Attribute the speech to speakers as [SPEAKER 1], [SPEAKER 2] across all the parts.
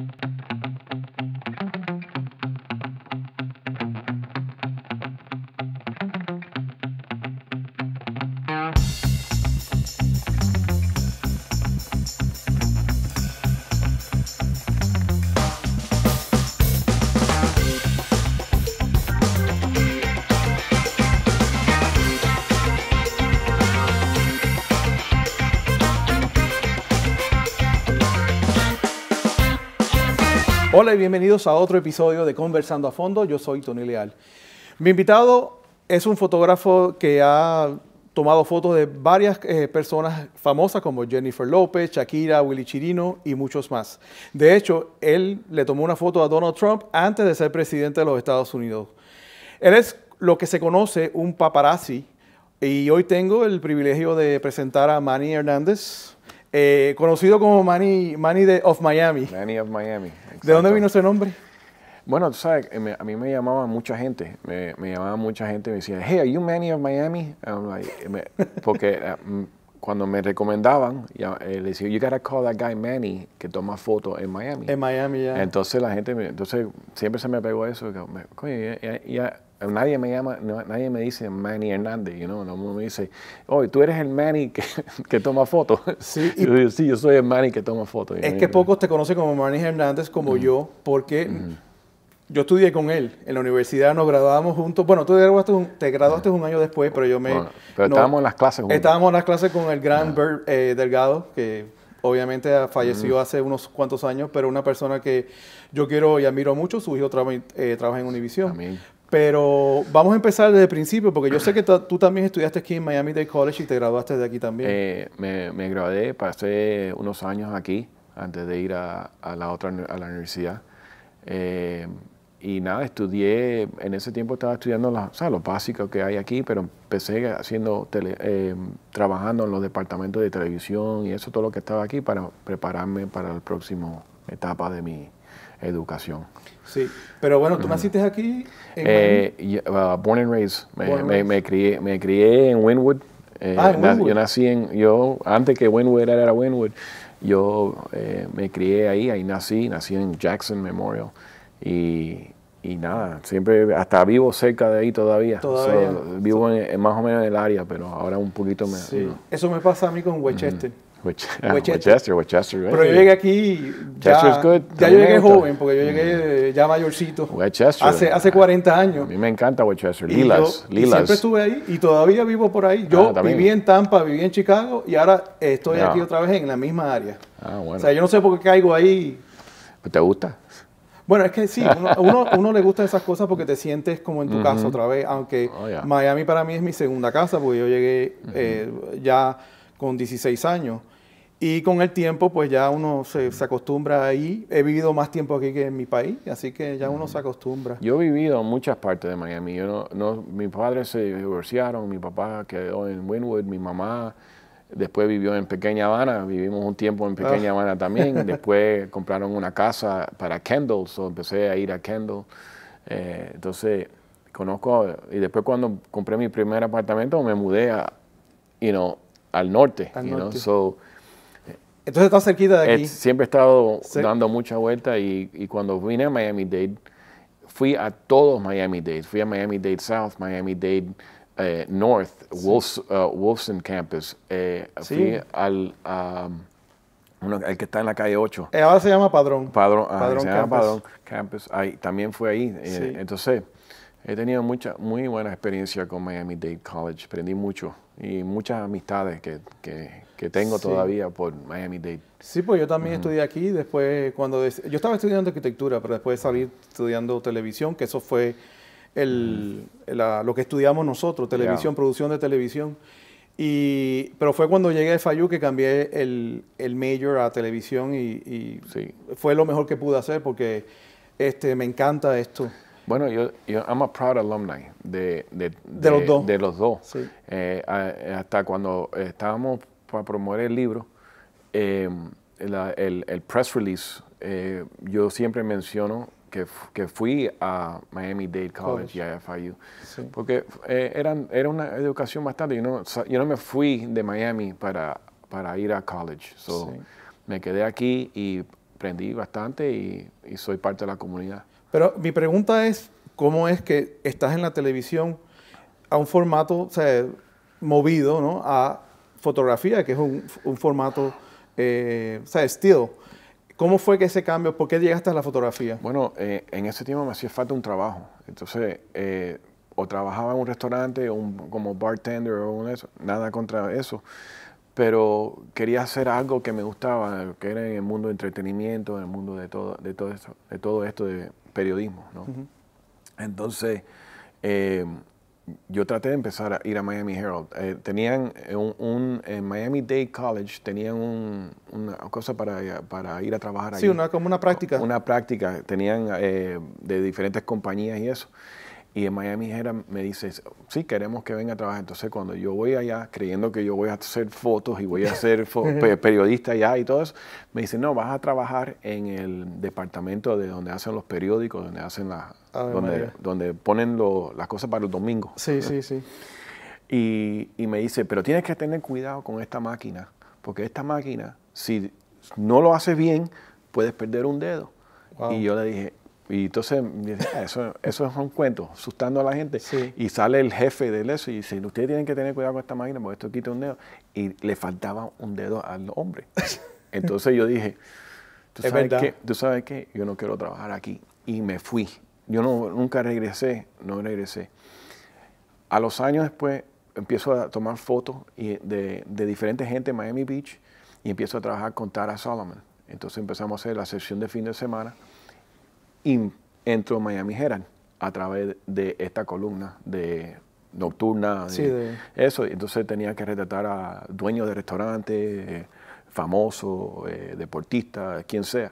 [SPEAKER 1] Thank you. Hola y bienvenidos a otro episodio de Conversando a Fondo. Yo soy Tony Leal. Mi invitado es un fotógrafo que ha tomado fotos de varias eh, personas famosas como Jennifer López, Shakira, Willy Chirino y muchos más. De hecho, él le tomó una foto a Donald Trump antes de ser presidente de los Estados Unidos. Él es lo que se conoce un paparazzi y hoy tengo el privilegio de presentar a Manny Hernández. Eh, conocido como Manny, Manny of Miami. Manny of Miami. ¿De dónde vino
[SPEAKER 2] ese nombre? Bueno, tú sabes, eh, a mí me llamaba mucha gente, me, llamaban llamaba mucha gente, me decía, hey, are you Manny of Miami? porque eh, cuando me recomendaban, eh, le decía, you gotta call that guy Manny que toma fotos en Miami.
[SPEAKER 1] En Miami, ya.
[SPEAKER 2] Entonces la gente, entonces siempre se me pegó eso. nadie me llama, nadie me dice Manny Hernández, you know? no me dice, hoy tú eres el Manny que, toma fotos. Sí, yo soy el Manny que toma fotos. Es que
[SPEAKER 1] pocos te conocen como Manny Hernández como yo, porque yo estudié con él en la universidad, nos graduamos juntos. Bueno, tú te graduaste un, te graduaste un año después, pero yo me... pero estábamos en las clases juntos. Estábamos en las clases con el gran Bert eh, Delgado, que obviamente falleció hace unos cuantos años, pero una persona que yo quiero y admiro mucho. Su hijo eh, trabaja en Univision. Pero vamos a empezar desde el principio, porque yo sé que tú también estudiaste aquí en Miami Dade College y te graduaste de aquí también. Eh,
[SPEAKER 2] me, me, gradué, pasé unos años aquí antes de ir a, la otra a la universidad. Eh, y nada, estudié, en ese tiempo estaba estudiando la, o lo básico que hay aquí, pero empecé haciendo eh, trabajando en los departamentos de televisión y eso, todo lo que estaba aquí para prepararme para la próxima etapa de mi educación.
[SPEAKER 1] Sí, pero bueno, tú naciste aquí eh,
[SPEAKER 2] uh, Born and Raised. Me, me, crié, en eh, ah, Wynwood. Yo nací en, yo, antes que Wynwood era Wynwood, yo me crié ahí, ahí nací, nací en Jackson Memorial y nada, siempre, hasta vivo cerca de ahí todavía. ¿Todavía? vivo En, más o menos en el área, pero ahora un poquito me...
[SPEAKER 1] Eso me pasa a mí con Westchester.
[SPEAKER 2] Westchester, Westchester, Pero yo eh. llegué
[SPEAKER 1] aquí, ya, ya yo llegué joven, porque yo llegué mm. ya mayorcito. Westchester. Hace, hace 40 ah,
[SPEAKER 2] años. A mí me encanta Westchester, Lilas, yo, siempre estuve
[SPEAKER 1] ahí y todavía vivo por ahí. Yo ah, viví en Tampa, viví en Chicago y ahora estoy aquí otra vez en la misma área. Ah, bueno. O sea, yo no sé por qué caigo ahí. ¿Te gusta? Bueno, es que sí, uno, uno, le gusta esas cosas porque te sientes como en tu casa otra vez, aunque oh, Miami para mí es mi segunda casa, porque yo llegué eh, ya con 16 años. Y con el tiempo, pues ya uno se, acostumbra ahí. He vivido más tiempo aquí que en mi país, así que ya uno se acostumbra.
[SPEAKER 2] Yo he vivido en muchas partes de Miami. Yo no, mis padres se divorciaron, mi papá quedó en Wynwood, mi mamá Después vivió en Pequeña Habana, vivimos un tiempo en Pequeña ah. Habana también. Después compraron una casa para Kendall, so empecé a ir a Kendall. Eh, entonces, conozco, y después cuando compré mi primer apartamento me mudé a, you al norte. entonces está cerquita de aquí. Eh, siempre he estado dando mucha vuelta y, y cuando vine a Miami-Dade, fui a todos Miami-Dade. Fui a Miami-Dade South, Miami-Dade eh, North, eh, Wolfson Campus, eh, al, el que está en la calle 8. Eh, ahora se llama Padrón. Padrón, ah, Campus. también fue ahí. entonces, he tenido mucha, muy buena experiencia con Miami Dade College. Aprendí mucho y muchas amistades que, tengo todavía por Miami Dade.
[SPEAKER 1] Sí, pues yo también estudié aquí. Después, cuando... yo estaba estudiando arquitectura, pero después de salir estudiando televisión, que eso fue el, mm. lo que estudiamos nosotros, televisión, producción de televisión. Y, pero fue cuando llegué a FIU que cambié el, el major a televisión y, fue lo mejor que pude hacer porque este, me encanta esto. Bueno, yo, yo I'm a proud alumni
[SPEAKER 2] de, los dos. De los dos. Eh, hasta cuando estábamos para promover el libro, eh, el, press release, eh, yo siempre menciono que, fui a Miami Dade College, y porque eh, eran, era una educación bastante, yo no, yo no me fui de Miami para, para ir a college, so, me quedé aquí y aprendí bastante
[SPEAKER 1] y, soy parte de la comunidad. Pero mi pregunta es, ¿cómo es que estás en la televisión a un formato movido a fotografía, que es un, formato, eh, o sea, estilo? ¿Cómo fue que ese cambio? ¿Por qué llegaste a la fotografía? Bueno, eh, en ese tiempo me hacía falta un trabajo. Entonces, eh,
[SPEAKER 2] o trabajaba en un restaurante, un, como bartender o un eso, nada contra eso. Pero quería hacer algo que me gustaba, que era en el mundo de entretenimiento, en el mundo de todo, de todo, esto, de todo esto de periodismo. Entonces, eh, yo traté de empezar a ir a Miami Herald. Eh, tenían eh, un, en Miami Dade College tenían una cosa para, para, ir a trabajar allí. Sí, una,
[SPEAKER 1] como una práctica.
[SPEAKER 2] Una práctica. Tenían eh, de diferentes compañías y eso. Y en Miami Herald me dice, sí, queremos que venga a trabajar. Entonces, cuando yo voy allá, creyendo que yo voy a hacer fotos y voy a ser periodista allá y todo eso, me dice, no, vas a trabajar en el departamento de donde hacen los periódicos, donde hacen las donde, donde, ponen las cosas para el domingo. Sí, sí, sí. Y, me dice, pero tienes que tener cuidado con esta máquina, porque esta máquina, si no lo haces bien, puedes perder un dedo. Y yo le dije, y entonces ah, eso, es un cuento, asustando a la gente. Y sale el jefe del eso y dice, ustedes tienen que tener cuidado con esta máquina, porque esto quita un dedo. Y le faltaba un dedo al hombre. Entonces yo dije,
[SPEAKER 1] ¿tú sabes, qué?
[SPEAKER 2] ¿tú sabes qué? Yo no quiero trabajar aquí. Y me fui yo no, nunca regresé, no regresé. A los años después empiezo a tomar fotos de, de diferentes gente en Miami Beach y empiezo a trabajar con Tara Solomon. Entonces empezamos a hacer la sesión de fin de semana y entro a Miami Herald a través de esta columna de nocturna. Eso, entonces tenía que retratar a dueños de restaurantes, eh, famosos, eh, deportistas, quien sea.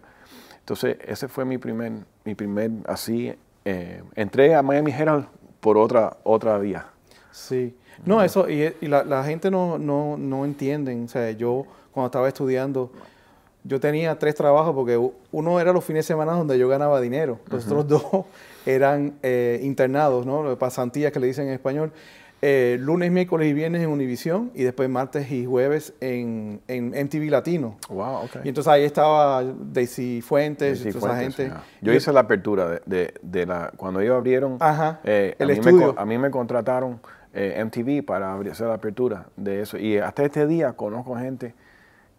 [SPEAKER 2] Entonces ese fue mi primer, mi primer así eh, entré a Miami Herald por otra, otra vía.
[SPEAKER 1] Sí. No, eso, y, la, gente no, no, entiende. O sea, yo cuando estaba estudiando, yo tenía tres trabajos porque uno era los fines de semana donde yo ganaba dinero. Los otros dos eran eh, internados, ¿no? Pasantías que le dicen en español. Eh, lunes, miércoles y viernes en Univisión y después martes y jueves en, MTV Latino. Wow, okay. Y entonces ahí estaba Daisy Fuentes, y toda esa gente. Yo, hice
[SPEAKER 2] la apertura de, la, cuando ellos abrieron, eh, el a, estudio. a mí me contrataron eh, MTV para hacer la apertura de eso. Y hasta este día conozco
[SPEAKER 1] gente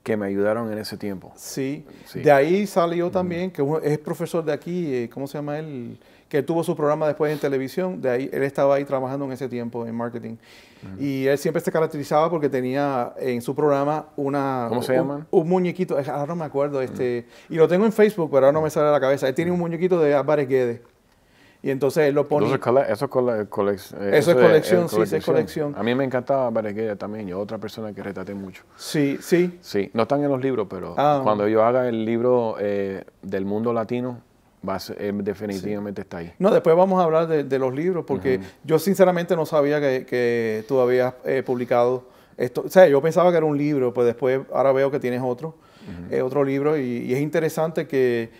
[SPEAKER 1] que me ayudaron en ese tiempo. Sí, de ahí salió también, que es profesor de aquí, ¿cómo se llama él? que tuvo su programa después en televisión, de ahí él estaba ahí trabajando en ese tiempo en marketing. Y él siempre se caracterizaba porque tenía en su programa una... ¿Cómo se llama? Un, muñequito, ahora no me acuerdo, este, y lo tengo en Facebook, pero ahora no me sale a la cabeza. Él tiene un muñequito de Álvarez Guedes. Y entonces él lo pone. eso, cole, eso, es
[SPEAKER 2] colección, sí, eso es colección. A mí me encantaba Bareguera también, yo otra persona que retraté mucho. Sí, sí. Sí, no están en los libros, pero ah. cuando yo haga el libro eh, del mundo latino, eh, definitivamente está ahí.
[SPEAKER 1] No, después vamos a hablar de, los libros, porque yo sinceramente no sabía que, tú habías eh, publicado esto. O sea, yo pensaba que era un libro, pues después ahora veo que tienes otro, eh, otro libro, y, es interesante que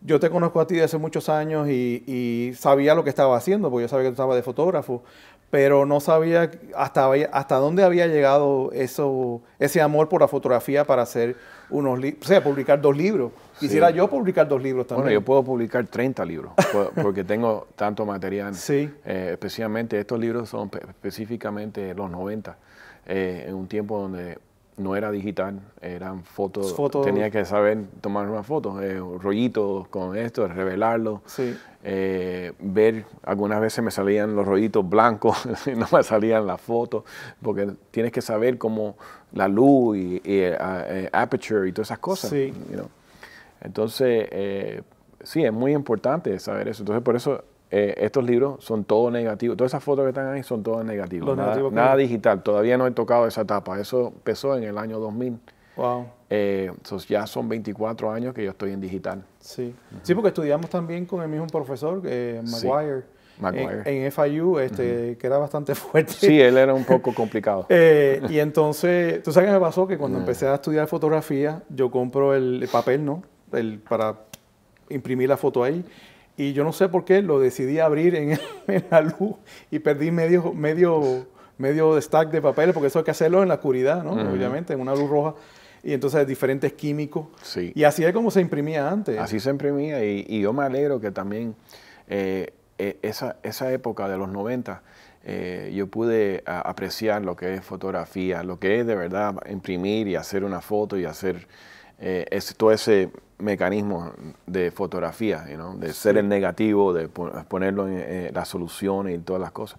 [SPEAKER 1] yo te conozco a ti de hace muchos años y, sabía lo que estaba haciendo, porque yo sabía que tú estabas de fotógrafo, pero no sabía hasta, hasta dónde había llegado eso, ese amor por la fotografía para hacer unos o sea, publicar dos libros. Quisiera yo publicar dos libros también. Bueno, yo
[SPEAKER 2] puedo publicar 30 libros porque tengo tanto material. Sí. Eh, especialmente estos libros son específicamente los 90, eh, en un tiempo donde no era digital, eran fotos. Tenía que saber tomar unas fotos, eh, rollitos con esto, revelarlo. Sí. Eh, ver, algunas veces me salían los rollitos blancos, no me salían las fotos, porque tienes que saber como la luz y, eh, eh, aperture y todas esas cosas. Entonces, eh, sí, es muy importante saber eso. Entonces, por eso estos libros son todos negativos. Todas esas fotos que están ahí son todas negativas. nada digital. Todavía no he tocado esa etapa. Eso empezó en el año 2000. Wow. Eh, ya son 24 años que yo estoy en digital. Sí,
[SPEAKER 1] sí porque estudiamos también con el mismo profesor, eh, Maguire. En, FIU, este, que era bastante fuerte. Sí,
[SPEAKER 2] él era un poco complicado. Eh, y
[SPEAKER 1] entonces, ¿tú sabes qué me pasó? Que cuando eh. empecé a estudiar fotografía, yo compro el papel, ¿no? El, para imprimir la foto ahí. Y yo no sé por qué lo decidí abrir en, la luz y perdí medio, medio medio stack de papeles, porque eso hay que hacerlo en la oscuridad, ¿no? Obviamente, en una luz roja y entonces diferentes químicos. Y así es como se imprimía antes. Así
[SPEAKER 2] se imprimía y, yo me alegro que también eh, eh, esa, época de los 90 eh, yo pude apreciar lo que es fotografía, lo que es de verdad imprimir y hacer una foto y hacer todo ese mecanismo de fotografía, de ser el negativo, de ponerlo en las soluciones y todas las cosas.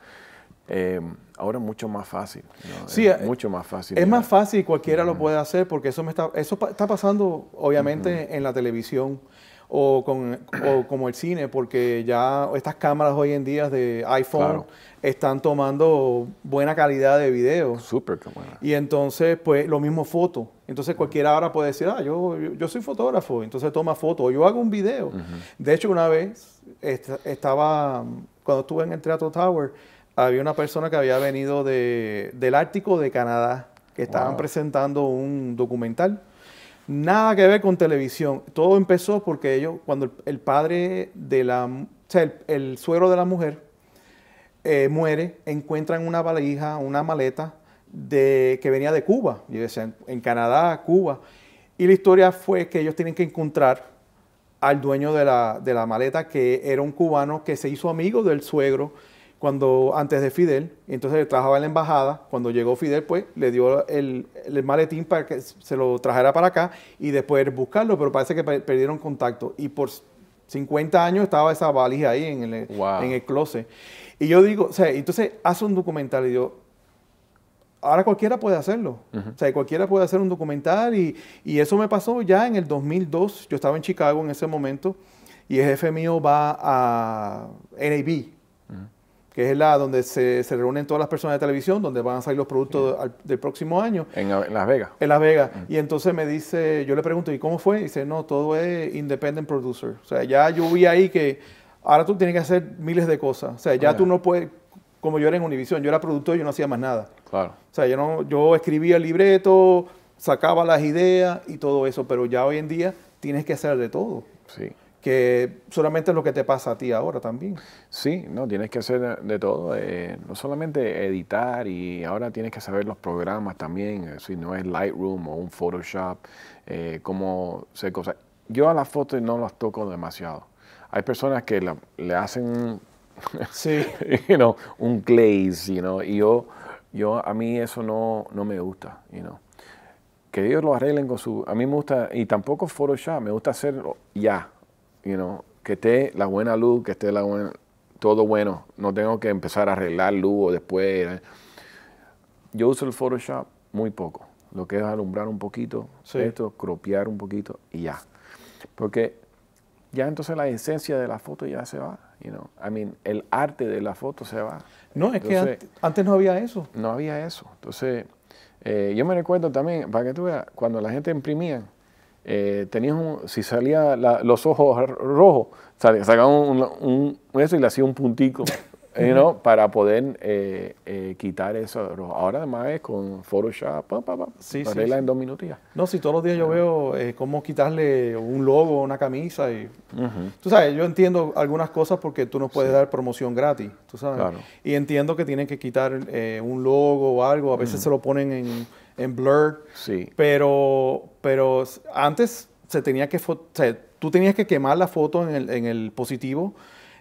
[SPEAKER 1] Eh, ahora mucho más fácil. es eh, mucho más fácil. Es más fácil, cualquiera lo puede hacer, porque eso, me está, eso está pasando, obviamente, en la televisión o, con, como el cine, porque ya estas cámaras hoy en día de iPhone están tomando buena calidad de video. Súper buena. Y entonces, pues, lo mismo foto. Entonces, cualquiera ahora puede decir, ah, yo, yo, soy fotógrafo, entonces toma foto, o yo hago un video. De hecho, una vez estaba, cuando estuve en el Teatro Tower, había una persona que había venido del Ártico de Canadá, que estaban presentando un documental. Nada que ver con televisión. Todo empezó porque ellos, cuando el, padre de la, o sea, el, suegro de la mujer eh, muere, encuentran una valija, una maleta de, que venía de Cuba. Y decían, en Canadá, Cuba. Y la historia fue que ellos tienen que encontrar al dueño de la, de la maleta, que era un cubano que se hizo amigo del suegro cuando antes de Fidel, entonces trabajaba en la embajada, cuando llegó Fidel, pues le dio el, maletín para que se lo trajera para acá y después buscarlo, pero parece que perdieron contacto. Y por 50 años estaba esa valija ahí en el, en el closet. Y yo digo, o sea, entonces hace un documental y yo, ahora cualquiera puede hacerlo. O sea, cualquiera puede hacer un documental y, y, eso me pasó ya en el 2002. Yo estaba en Chicago en ese momento y el jefe mío va a NAB, que es la donde se, reúnen todas las personas de televisión, donde van a salir los productos del próximo año. En, Las Vegas. En Las Vegas. Y entonces me dice, yo le pregunto, ¿y cómo fue? Y dice, no, todo es independent producer. O sea, ya yo vi ahí que ahora tú tienes que hacer miles de cosas. O sea, ya tú no puedes, como yo era en Univision, yo era productor yo no hacía más nada. Claro. O sea, yo, no, yo escribía el libreto, sacaba las ideas y todo eso, pero ya hoy en día tienes que hacer de todo. Sí que solamente es lo que te pasa a ti ahora también. Sí, no, tienes que hacer de todo, eh,
[SPEAKER 2] no solamente editar y ahora tienes que saber los programas también, eh, si no es Lightroom o un Photoshop, eh, cómo hacer cosas. Yo a las fotos no las toco demasiado. Hay personas que le hacen un glaze, you know, y yo, yo a mí eso no, me gusta, you know que ellos lo arreglen con su... A mí me gusta, y tampoco Photoshop, me gusta hacerlo ya, que esté la buena luz, que esté la todo bueno. No tengo que empezar a arreglar luz o después. Eh. Yo uso el Photoshop muy poco. Lo que es alumbrar un poquito, esto, cropear un poquito y ya. Porque ya entonces la esencia de la foto ya se va. You know? I mean, el arte de la foto se va. No, es que antes no había eso. No había eso. Entonces, eh, yo me recuerdo también, para que tú veas, cuando la gente imprimía, eh, tenías un, si salía los ojos rojos, sacaba un, un, eso y le hacía un puntico para poder eh, eh, quitar eso. Ahora además es con Photoshop, pa, pa, pa sí, sí, en dos
[SPEAKER 1] minutos No, si todos los días yo veo eh, cómo quitarle un logo, una camisa y... Tú sabes, yo entiendo algunas cosas porque tú no puedes dar promoción gratis, tú sabes. Y entiendo que tienen que quitar un logo o algo, a veces se lo ponen en en Blur. Sí. Pero, pero antes se tenía que, tú tenías que quemar la foto en el, positivo.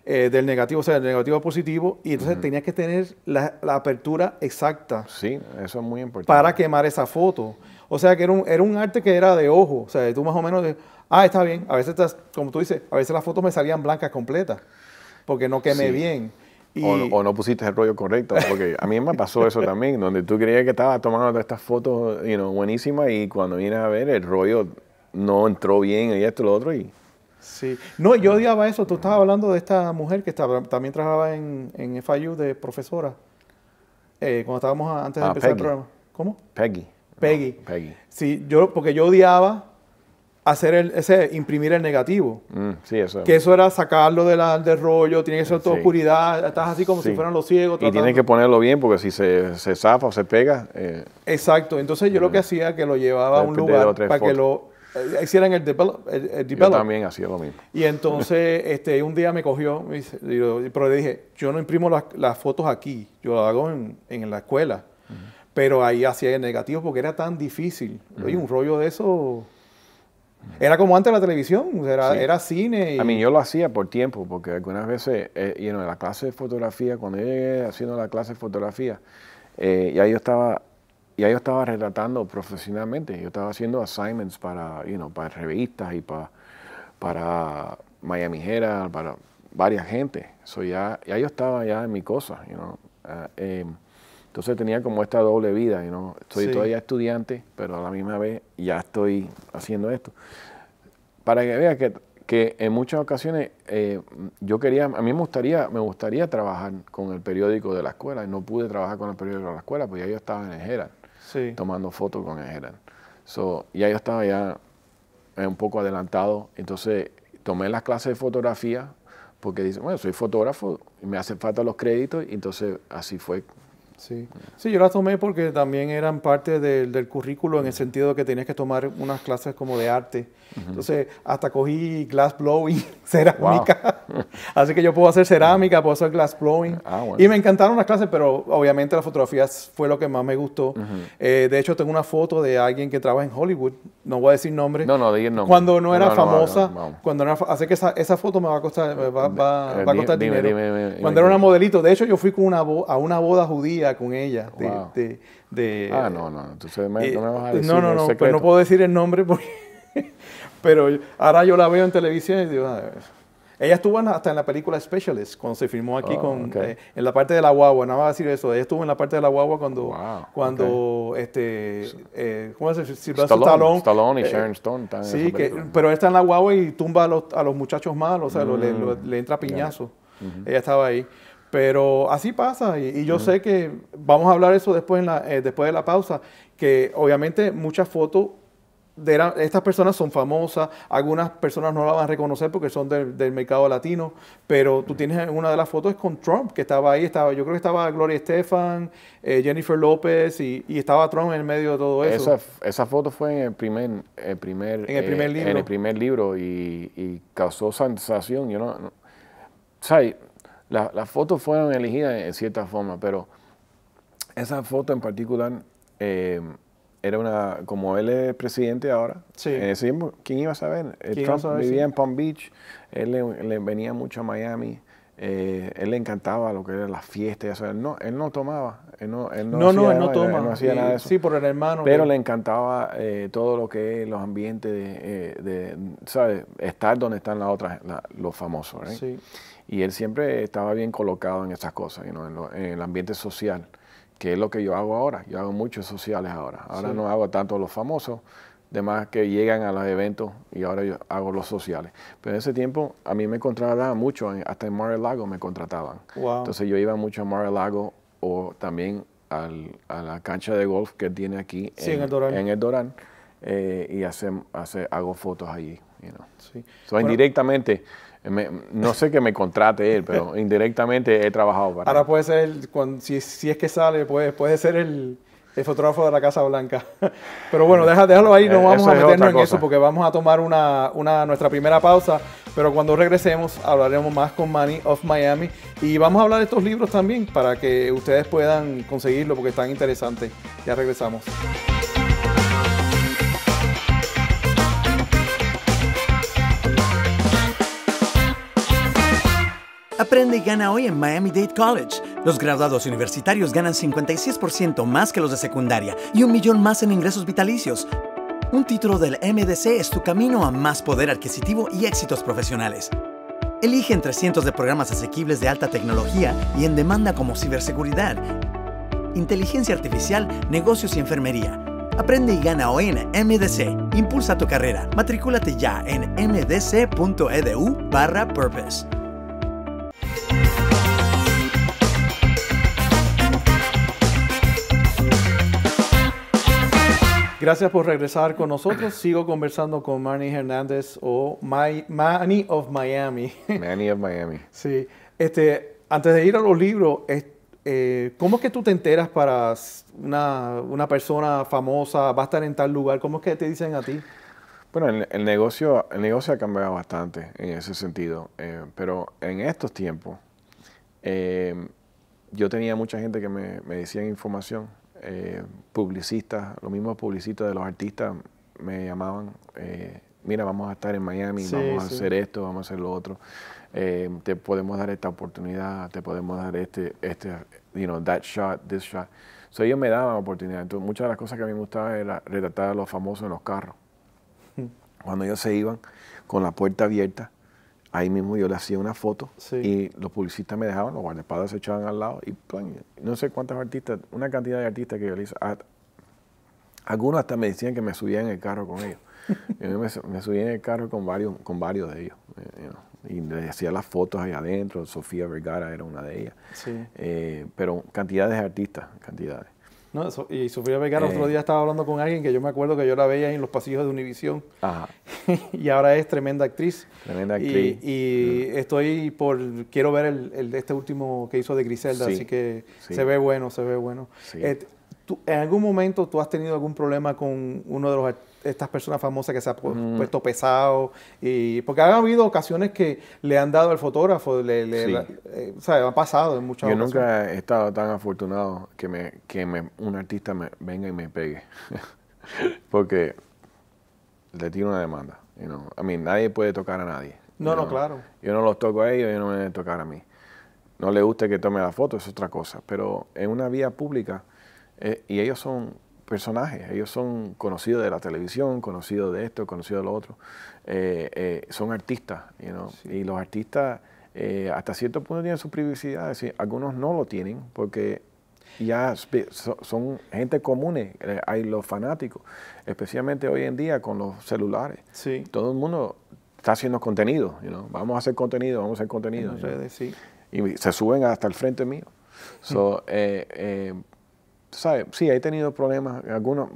[SPEAKER 1] Eh, del negativo, o sea, del negativo positivo, y entonces tenías que tener la, apertura exacta. Sí, eso es muy importante. Para quemar esa foto. O sea, que era un, era un arte que era de ojo, o sea, tú más o menos, ah, está bien, a veces, estás, como tú dices, a veces las fotos me salían blancas completas, porque no quemé bien. O,
[SPEAKER 2] no pusiste el rollo correcto, porque a mí me pasó eso también, donde tú creías que estabas tomando todas estas fotos you buenísimas y cuando vienes a ver el rollo no entró bien y esto y lo otro y...
[SPEAKER 1] Sí, no, yo odiaba eso, tú estabas hablando de esta mujer que estaba, también trabajaba en, en FIU de profesora, eh, cuando estábamos antes de ah, empezar el programa. ¿Cómo? Peggy. Peggy. Peggy. Sí, yo, porque yo odiaba hacer ese, imprimir el negativo.
[SPEAKER 2] Mm, sí, eso. Que eso
[SPEAKER 1] era sacarlo del rollo, tiene que ser toda oscuridad, estás así como si fueran los ciegos. Y tienes que
[SPEAKER 2] ponerlo bien porque si se, se zafa o se pega. Eh,
[SPEAKER 1] Exacto, entonces yo lo que mm. hacía que lo llevaba a un lugar para que lo eh, hicieran el develop, el, Yo también hacía lo mismo. Y entonces este, un día me cogió, pero le dije, yo no imprimo las, fotos aquí, yo lo hago en, la escuela. Pero ahí hacía el negativo porque era tan difícil. Oye, un rollo de eso era como antes la televisión, era, era cine. A mí
[SPEAKER 2] yo lo hacía por tiempo, porque algunas veces, en eh, la clase de fotografía, cuando yo llegué haciendo la clase de fotografía, eh, ya yo estaba yo estaba relatando profesionalmente, yo estaba haciendo assignments para, you know, para revistas y para, para Miami Herald, para varias gente. So ya, ya yo estaba ya en mi cosa, you ah, em, entonces tenía como esta doble vida, no estoy todavía estudiante, pero a la misma vez ya estoy haciendo esto. Para que veas que, en muchas ocasiones eh, yo quería, a mí me gustaría, me gustaría trabajar con el periódico de la escuela, y no pude trabajar con el periódico de la escuela, porque ya yo estaba en el tomando fotos con el Herald. So, ya yo estaba ya eh, un poco adelantado, entonces tomé las clases de fotografía, porque dice, bueno, soy fotógrafo, y me hace falta los créditos, y entonces así fue Sí.
[SPEAKER 1] yo las tomé porque también eran parte del, del currículo en el sentido de que tenías que tomar unas clases como de arte entonces, hasta cogí glass blowing, cerámica. Así que yo puedo hacer cerámica, puedo hacer glass blowing. Ah, y me encantaron las clases, pero obviamente la fotografía fue lo que más me gustó. Eh, de hecho, tengo una foto de alguien que trabaja en Hollywood. No voy a decir nombre. No, no, di el nombre. Cuando no era famosa. cuando así que esa, esa, foto me va a costar, va, va, eh, a costar dinero. Dime, dime, cuando era una modelito. De hecho, yo fui con una, a una boda judía con ella. De, de, ah, no, no. Entonces, eh, no me vas a decir No, no, pues no. Pero no puedo decir el nombre porque... Pero ahora yo la veo en televisión y digo, ah, ella estuvo hasta en la película Specialist, cuando se filmó aquí oh, con, eh, en la parte de la guagua, nada más decir eso, ella estuvo en la parte de la guagua cuando, cuando este, eh, ¿cómo se Stallone, Stallone. y eh, Sharon Stone Sí, que, pero está en la guagua y tumba a los, a los muchachos malos, o sea, le, mm. le, entra piñazo. Ella estaba ahí. Pero así pasa y, yo sé que vamos a hablar eso después, en la, eh, después de la pausa, que obviamente muchas fotos estas personas son famosas, algunas personas no la van a reconocer porque son del, mercado latino, pero tú tienes una de las fotos con Trump, que estaba ahí, estaba, yo creo que estaba Gloria Estefan, eh, Jennifer López y, estaba Trump en el medio de todo eso. Esa, esa foto
[SPEAKER 2] fue en el primer, el primer, en el eh, primer libro, en el primer libro y, causó sensación. Yo no, ¿sabes? las fotos fueron elegidas en cierta forma, pero esa foto en particular... Eh, era una, como él es presidente ahora, sí. Eh, ¿quién iba a saber? Eh, Trump vivía en Palm Beach, él le, venía mucho a Miami, eh, él le encantaba lo que eran las fiestas, Él, no, él no tomaba, él no, él no, hacía, nada Sí, por el hermano. Pero le encantaba todo lo que es los ambientes de, Estar donde están las otras, los famosos, Y él siempre estaba bien colocado en esas cosas, en el ambiente social que es lo que yo hago ahora. Yo hago muchos sociales ahora. Ahora no hago tanto los famosos, demás que llegan a los eventos y ahora yo hago los sociales. Pero en ese tiempo a mí me contrataban mucho, hasta en Mar-a-Lago me contrataban. Entonces yo iba mucho a Mar-a-Lago o también a la cancha de golf que tiene aquí en, el Dorán, eh, y hace, hace, hago fotos allí. You know. sí. indirectamente no sé que me contrate él, pero indirectamente he trabajado para Ahora
[SPEAKER 1] puede ser, si, si, es que sale, puede, puede ser el, fotógrafo de la Casa Blanca. Pero bueno, deja, déjalo ahí, no eh, vamos a meternos en eso porque vamos a tomar una, una, nuestra primera pausa. Pero cuando regresemos hablaremos más con Money of Miami y vamos a hablar de estos libros también para que ustedes puedan conseguirlo porque están interesantes. Ya regresamos. Aprende y gana hoy en Miami-Dade College. Los graduados universitarios ganan 56% más que los de secundaria y un millón más en ingresos vitalicios. Un título del MDC es tu camino a más poder adquisitivo y éxitos profesionales. Elige entre cientos de programas asequibles de alta tecnología y en demanda como ciberseguridad, inteligencia artificial, negocios y enfermería. Aprende y gana hoy en MDC. Impulsa tu carrera. Matricúlate ya en mdc.edu purpose. Gracias por regresar con nosotros. Sigo conversando con Manny Hernández o Manny of Miami. Manny of Miami. Sí. Este, antes de ir a los libros, eh, ¿cómo es que tú te enteras para una, una, persona famosa va a estar en tal lugar? ¿Cómo es que te dicen a ti?
[SPEAKER 2] Bueno, el, negocio, el negocio ha cambiado bastante en ese sentido, eh, pero en estos tiempos eh, yo tenía mucha gente que me, me decían información eh, publicistas, los mismos publicistas de los artistas me llamaban, eh, mira, vamos a estar en Miami, vamos a hacer esto, vamos a hacer lo otro, eh, te podemos dar esta oportunidad, te podemos dar este, este, you know, that shot, this shot. So ellos me daban oportunidad. Entonces, muchas de las cosas que a mí me gustaba era retratar a los famosos en los carros. Hmm. Cuando ellos se iban con la puerta abierta, Ahí mismo yo le hacía una foto y los publicistas me dejaban, los guardaespaldas se echaban al lado y no sé cuántos artistas, una cantidad de artistas que yo le hice. Ah, algunos hasta me decían que me subía en el carro con ellos. yo me, subía en el carro con varios, con varios de ellos. Eh, y les hacía las fotos ahí adentro, Sofía Vergara era una de ellas. Eh, pero cantidades de artistas, cantidades.
[SPEAKER 1] ¿no? y Sofía Vergara, eh. otro día estaba hablando con alguien que yo me acuerdo que yo la veía en los pasillos de Univisión. y ahora es tremenda actriz. Tremenda actriz. Y, mm. estoy por. Quiero ver el, el, este último que hizo de Griselda, así que se ve bueno, se ve bueno. Eh, ¿En algún momento tú has tenido algún problema con uno de los actores? estas personas famosas que se han puesto pesado. Y, porque han habido ocasiones que le han dado al fotógrafo, le, eh, o sea, ha pasado en muchas Yo nunca
[SPEAKER 2] he estado tan afortunado que, me, que un artista me, venga y me pegue. porque le tiro una demanda. You know? I mean, nadie puede tocar a nadie. No, no, claro. Yo no los toco a ellos, yo no me tocan tocar a mí. No le gusta que tome la foto, es otra cosa. Pero en una vía pública, eh, y ellos son personajes, ellos son conocidos de la televisión, conocidos de esto, conocidos de lo otro, eh, eh, son artistas, y los artistas eh, hasta cierto punto tienen su privacidad, algunos no lo tienen porque ya son gente común, hay los fanáticos, especialmente hoy en día con los celulares, todo el mundo está haciendo contenido, you vamos a hacer contenido, vamos a hacer contenido, y se suben hasta el frente mío. Mm. Sí, he tenido problemas, algunos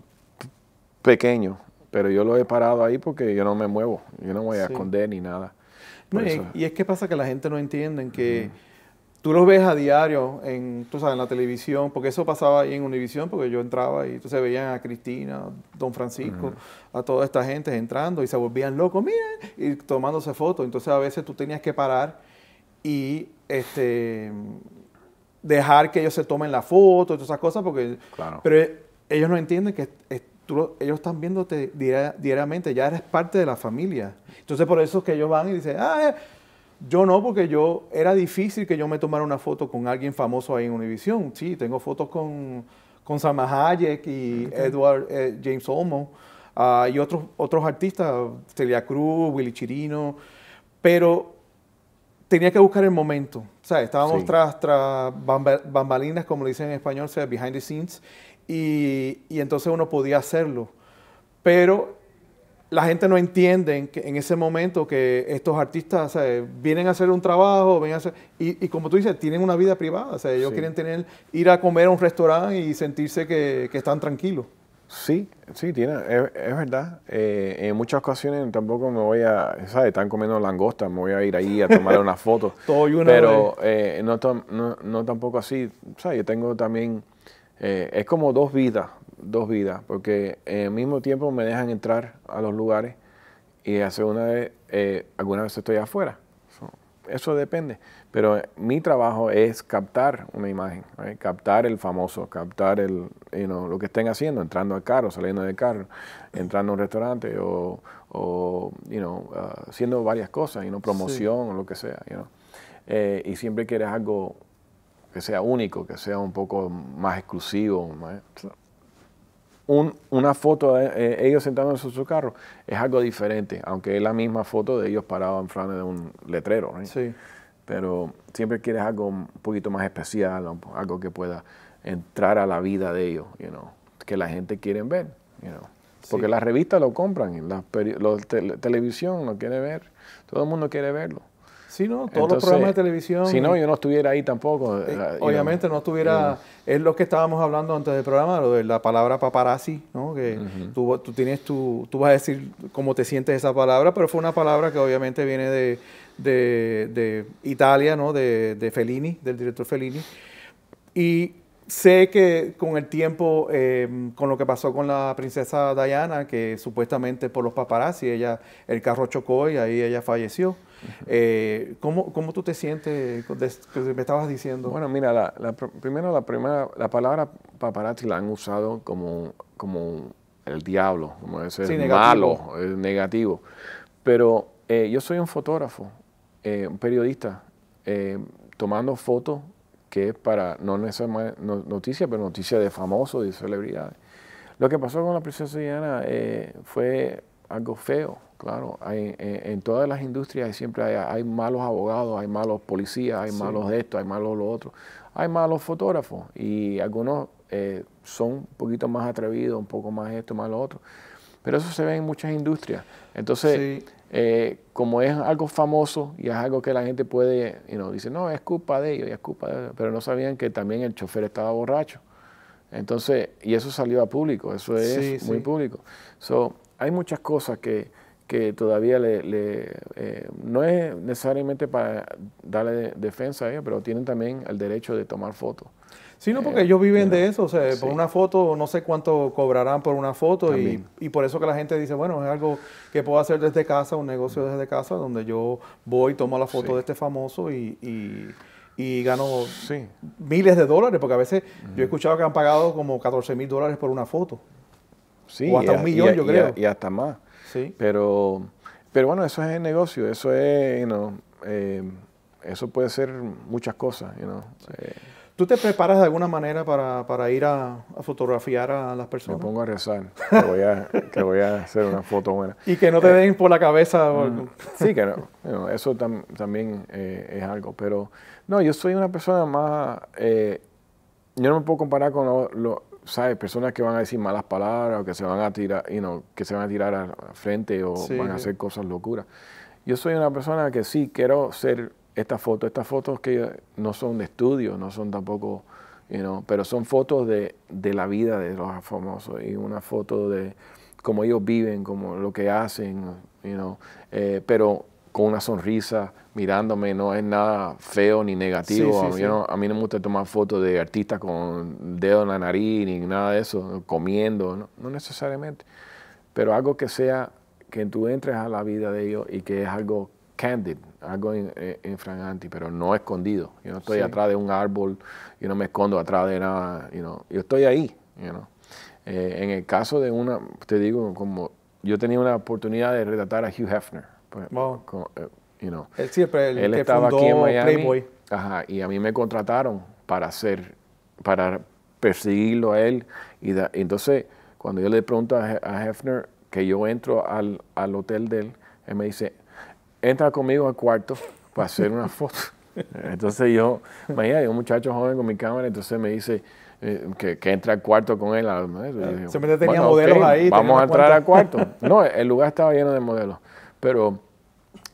[SPEAKER 2] pequeños, pero yo los he
[SPEAKER 1] parado ahí porque yo no me muevo, yo no voy a esconder ni nada. y, es que pasa que la gente no entiende que tú los ves a diario en, tú sabes, en la televisión, porque eso pasaba ahí en Univisión, porque yo entraba y entonces se veían a Cristina, Don Francisco, a toda esta gente entrando y se volvían locos, miren, y tomándose fotos. Entonces a veces tú tenías que parar y este dejar que ellos se tomen la foto y todas esas cosas, porque pero ellos no entienden que tú, ellos están viéndote diariamente, ya eres parte de la familia. Entonces por eso es que ellos van y dicen, ah, eh, yo no, porque yo era difícil que yo me tomara una foto con alguien famoso ahí en Univision. Sí, tengo fotos con, con Hayek y Edward eh, James Olmo ah, y otros, otros artistas, Celia Cruz, Willy Chirino, pero tenía que buscar el momento. O sea, estábamos tras, tras, bambalinas, como le dicen en español, o sea, behind the scenes, y, y, entonces uno podía hacerlo. Pero la gente no entiende en, que, en ese momento que estos artistas vienen a hacer un trabajo, vienen a hacer, y, y, como tú dices, tienen una vida privada. O sea, ellos quieren tener, ir a comer a un restaurante y sentirse que, que están tranquilos.
[SPEAKER 2] Sí, sí, tiene, es, verdad. Eh, en muchas ocasiones tampoco me voy a, ¿sabes? Están comiendo langosta, me voy a ir ahí a tomar una foto. Pero eh, no, no, tampoco así, Yo tengo también, eh, es como dos vidas, dos vidas, porque al mismo tiempo me dejan entrar a los lugares y hace una vez, eh, alguna vez estoy afuera. eso depende. Pero eh, mi trabajo es captar una imagen, captar el famoso, captar el, you lo que estén haciendo, entrando al carro, saliendo del carro, entrando a un restaurante o, o uh, haciendo varias cosas, you promoción o lo que sea. You eh, y siempre quieres algo que sea único, que sea un poco más exclusivo. una foto de eh, ellos sentados en su, carro es algo diferente, aunque es la misma foto de ellos parados en frente de un letrero. Sí pero siempre quieres algo un poquito más especial, algo que pueda entrar a la vida de ellos, que la gente quiere ver, Porque las revistas lo compran, la, televisión lo quiere ver, todo el mundo quiere verlo.
[SPEAKER 1] Sí, no, todos los programas de televisión. Si no, yo no estuviera ahí tampoco. Eh, obviamente no, estuviera. Es lo que estábamos hablando antes del programa, lo de la palabra paparazzi, ¿no? Que tú, tienes tú vas a decir cómo te sientes esa palabra, pero fue una palabra que obviamente viene de, de, de Italia, ¿no? De, de, Fellini, del director Fellini. Y sé que con el tiempo, em, con lo que pasó con la princesa Diana, que supuestamente por los paparazzi, ella, el carro chocó y ahí ella falleció. Eh, ¿cómo, tú te sientes me estabas diciendo? Bueno, mira, la, primero la primera,
[SPEAKER 2] la palabra paparazzi la han usado como, como el diablo, como ese malo, negativo. negativo. Pero eh, yo soy un fotógrafo eh, un periodista eh, tomando fotos que es para, no necesariamente no, noticias, pero noticias de famosos, de celebridades. Lo que pasó con la princesa Diana eh, fue algo feo, claro. en, todas las industrias siempre hay, malos abogados, hay malos policías, hay malos de esto, hay malos lo otro. Hay malos fotógrafos y algunos son un poquito más atrevidos, un poco más esto, más lo otro. Pero eso se ve en muchas industrias. Entonces, eh, como es algo famoso y es algo que la gente puede, you know, dice, no, es culpa de ellos, es culpa pero no sabían que también el chofer estaba borracho. Entonces, y eso salió a público, eso es muy público. So, hay muchas cosas que, todavía le, eh, no es necesariamente para darle defensa a ellos, pero tienen también el derecho de tomar fotos.
[SPEAKER 1] Sí, no, porque eh, ellos viven de eso, o sea, por una foto, no sé cuánto cobrarán por una foto y, por eso que la gente dice, bueno, es algo que puedo hacer desde casa, un negocio desde casa, donde yo voy, tomo la foto de este famoso y, y gano miles de dólares, porque a veces yo he escuchado que han pagado como 14 mil dólares por una foto. Sí, o hasta un millón, yo creo. Y, hasta más. Sí.
[SPEAKER 2] Pero, pero bueno, eso es el negocio, eso es, you eh, eso puede ser muchas cosas, you eh.
[SPEAKER 1] ¿Tú te preparas de alguna manera para, ir a, fotografiar a las personas? Me pongo a rezar,
[SPEAKER 2] que voy a, hacer una foto buena. Y que no te eh, den
[SPEAKER 1] por la cabeza. Mm, sí, que no. eso también
[SPEAKER 2] eh, es algo. Pero no, yo soy una persona más... Eh, yo no me puedo comparar con los... Personas que van a decir malas palabras o que se van a tirar, que se van a tirar al frente o van a hacer cosas locuras. Yo soy una persona que sí quiero ser estas fotos, estas fotos que no son de estudio, no son tampoco, you pero son fotos de, la vida de los famosos y una foto de cómo ellos viven, como lo que hacen, you eh, pero con una sonrisa mirándome, no es nada feo ni negativo. a, mí, no, me gusta tomar fotos de artistas con dedo en la nariz ni nada de eso, comiendo, no, no necesariamente, pero algo que sea que tú entres a la vida de ellos y que es algo candid, algo en pero no escondido. Yo no estoy atrás de un árbol, yo no me escondo atrás de nada, you know. yo estoy ahí. You know. Eh, en el caso de una, te digo, como yo tenía una oportunidad de retratar a Hugh Hefner. Pues, eh, you know. Él siempre, estaba aquí en Miami. Ajá, y a mí me contrataron para hacer, para perseguirlo a él. Y entonces, cuando yo le pregunto a, a Hefner que yo entro al, al hotel de él, él me dice, entra conmigo al cuarto para hacer una foto. Entonces yo, imagínate, un muchacho joven con mi cámara, entonces me dice eh, que, entra al cuarto con él. se Siempre tenía modelos ahí. Vamos a entrar al cuarto. No, el lugar estaba lleno de modelos, pero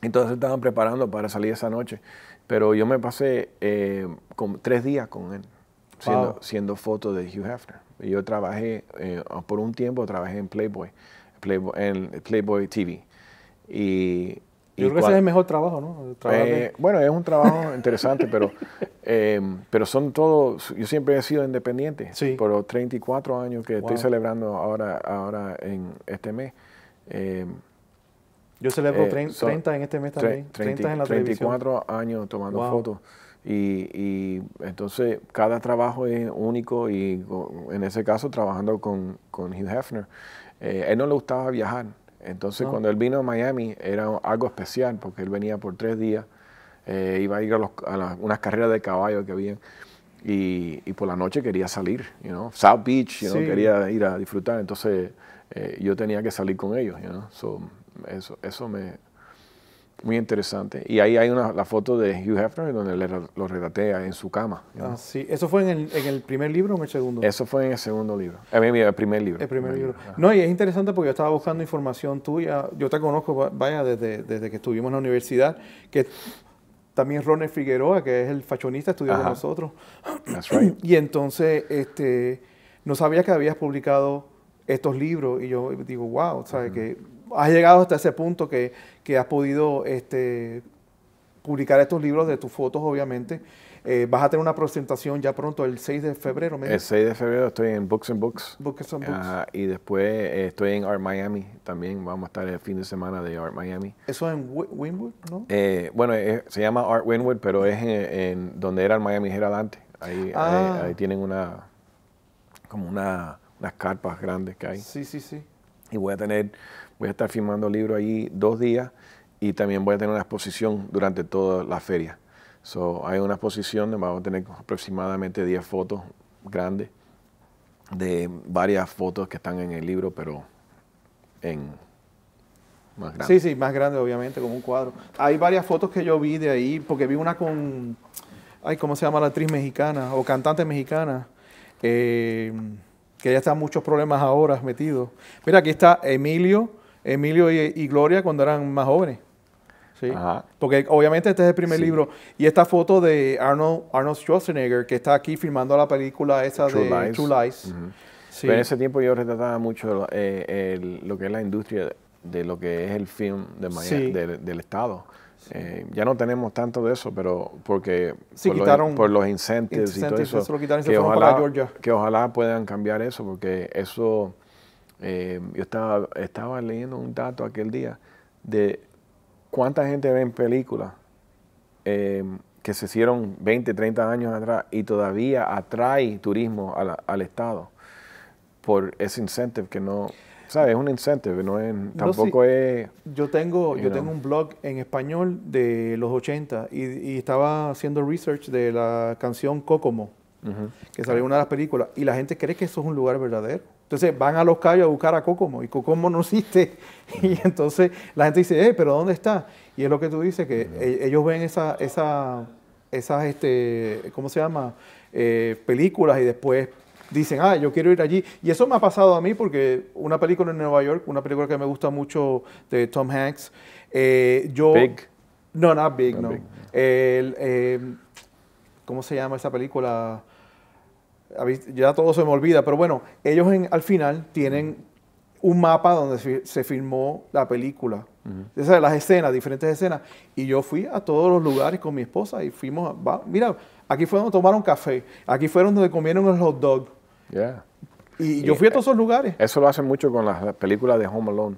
[SPEAKER 2] entonces estaban preparando para salir esa noche. Pero yo me pasé eh, con, tres días con él, siendo, foto fotos de Hugh Hefner. Yo trabajé, eh, por un tiempo trabajé en Playboy, Playboy en Playboy TV. Y yo creo que ese es el mejor trabajo, ¿no? Eh, bueno, es un trabajo interesante, pero, eh, pero son todos, yo siempre he sido independiente, por los 34 años que estoy celebrando ahora, ahora en este mes. Eh, yo celebro 30 en este mes también, 30, en la 34 años tomando fotos. Y, y, entonces cada trabajo es único y en ese caso trabajando con, con Hugh Hefner. él no le gustaba viajar, entonces, ah. cuando él vino a Miami, era algo especial porque él venía por tres días, eh, iba a ir a, unas carreras de caballo que habían. Y, por la noche quería salir, you know? South Beach, you know? quería ir a disfrutar, entonces eh, yo tenía que salir con ellos, you know? so, eso, eso me, muy interesante. Y ahí hay una, la foto de Hugh Hefner donde le, lo redatea en su cama. Ah,
[SPEAKER 1] sí. ¿Eso fue en el, primer libro o en el segundo? Eso fue en el segundo libro.
[SPEAKER 2] Eh, el primer libro. El primer, libro.
[SPEAKER 1] No, y es interesante porque yo estaba buscando información tuya. Yo te conozco, vaya, desde, que estuvimos en la universidad, que también Ronald Figueroa, que es el fachonista estudió con nosotros. That's right. Y entonces, este, no sabía que habías publicado estos libros y yo digo, wow, ¿sabes? que has llegado hasta ese punto que, has podido este, publicar estos libros de tus fotos, obviamente. Eh, vas a tener una presentación ya pronto, el 6 de febrero. ¿me? El
[SPEAKER 2] 6 de febrero estoy en Books and Books. Books and Books. Ah, y después eh, estoy en Art Miami también. Vamos a estar el fin de semana de Art Miami.
[SPEAKER 1] ¿Eso es en Winwood, no?
[SPEAKER 2] Eh, bueno, se llama Art Winwood, pero es en, donde era el Miami Herald Ahí, ahí, ah. ahí, tienen una, como una, unas carpas grandes que hay. Sí, sí, sí. Y voy a tener Voy a estar firmando libro ahí dos días y también voy a tener una exposición durante toda la feria. So, hay una exposición donde vamos a tener aproximadamente 10 fotos grandes de varias fotos que están en el libro, pero en más grande. Sí,
[SPEAKER 1] sí, más grande, obviamente, con un cuadro. Hay varias fotos que yo vi de ahí, porque vi una con, ay, ¿cómo se llama la actriz mexicana o cantante mexicana? Eh, que ya está muchos problemas ahora metidos. Mira, aquí está Emilio Emilio y, Gloria cuando eran más jóvenes. Porque obviamente este es el primer libro. Y esta foto de Arnold, Schwarzenegger, que está aquí filmando la película esa de True Lies. en ese
[SPEAKER 2] tiempo yo retrataba mucho eh, lo que es la industria de lo que es el film de del Estado. Eh, ya no tenemos tanto de eso, pero porque por, los, por y todo eso, ojalá, que ojalá puedan cambiar eso, porque eso eh, yo estaba, leyendo un dato aquel día de cuánta gente ve en películas eh, que se hicieron 20, 30 años atrás y todavía atrae turismo al, Estado por ese incentive que no... ¿Sabes? Es un incentive, no es, tampoco
[SPEAKER 1] es... Yo tengo, yo tengo un blog en español de los 80 y, estaba haciendo research de la canción Cocomo que salió en una de las películas, y la gente cree que eso es un lugar verdadero. Entonces van a Los callos a buscar a Cocomo y Cocomo no existe. Y entonces la gente dice, eh, pero ¿dónde está? Y es lo que tú dices, que e-, ellos ven esa, esa, esas, este, ¿cómo se llama? Eh, películas y después dicen, ah, yo quiero ir allí. Y eso me ha pasado a mí porque una película en Nueva York, una película que me gusta mucho de Tom Hanks, eh, yo... Big. No, not big, no. Em, ¿Cómo se llama esa película? ya todo se me olvida, pero bueno, ellos al final tienen un mapa donde se, filmó la película. esas las escenas, diferentes escenas. Y yo fui a todos los lugares con mi esposa y fuimos, a, mira, aquí fue donde tomaron café, aquí fueron donde comieron el hot dog. Y, yo fui a eh, todos esos lugares.
[SPEAKER 2] Eso lo hacen mucho con las películas de Home Alone.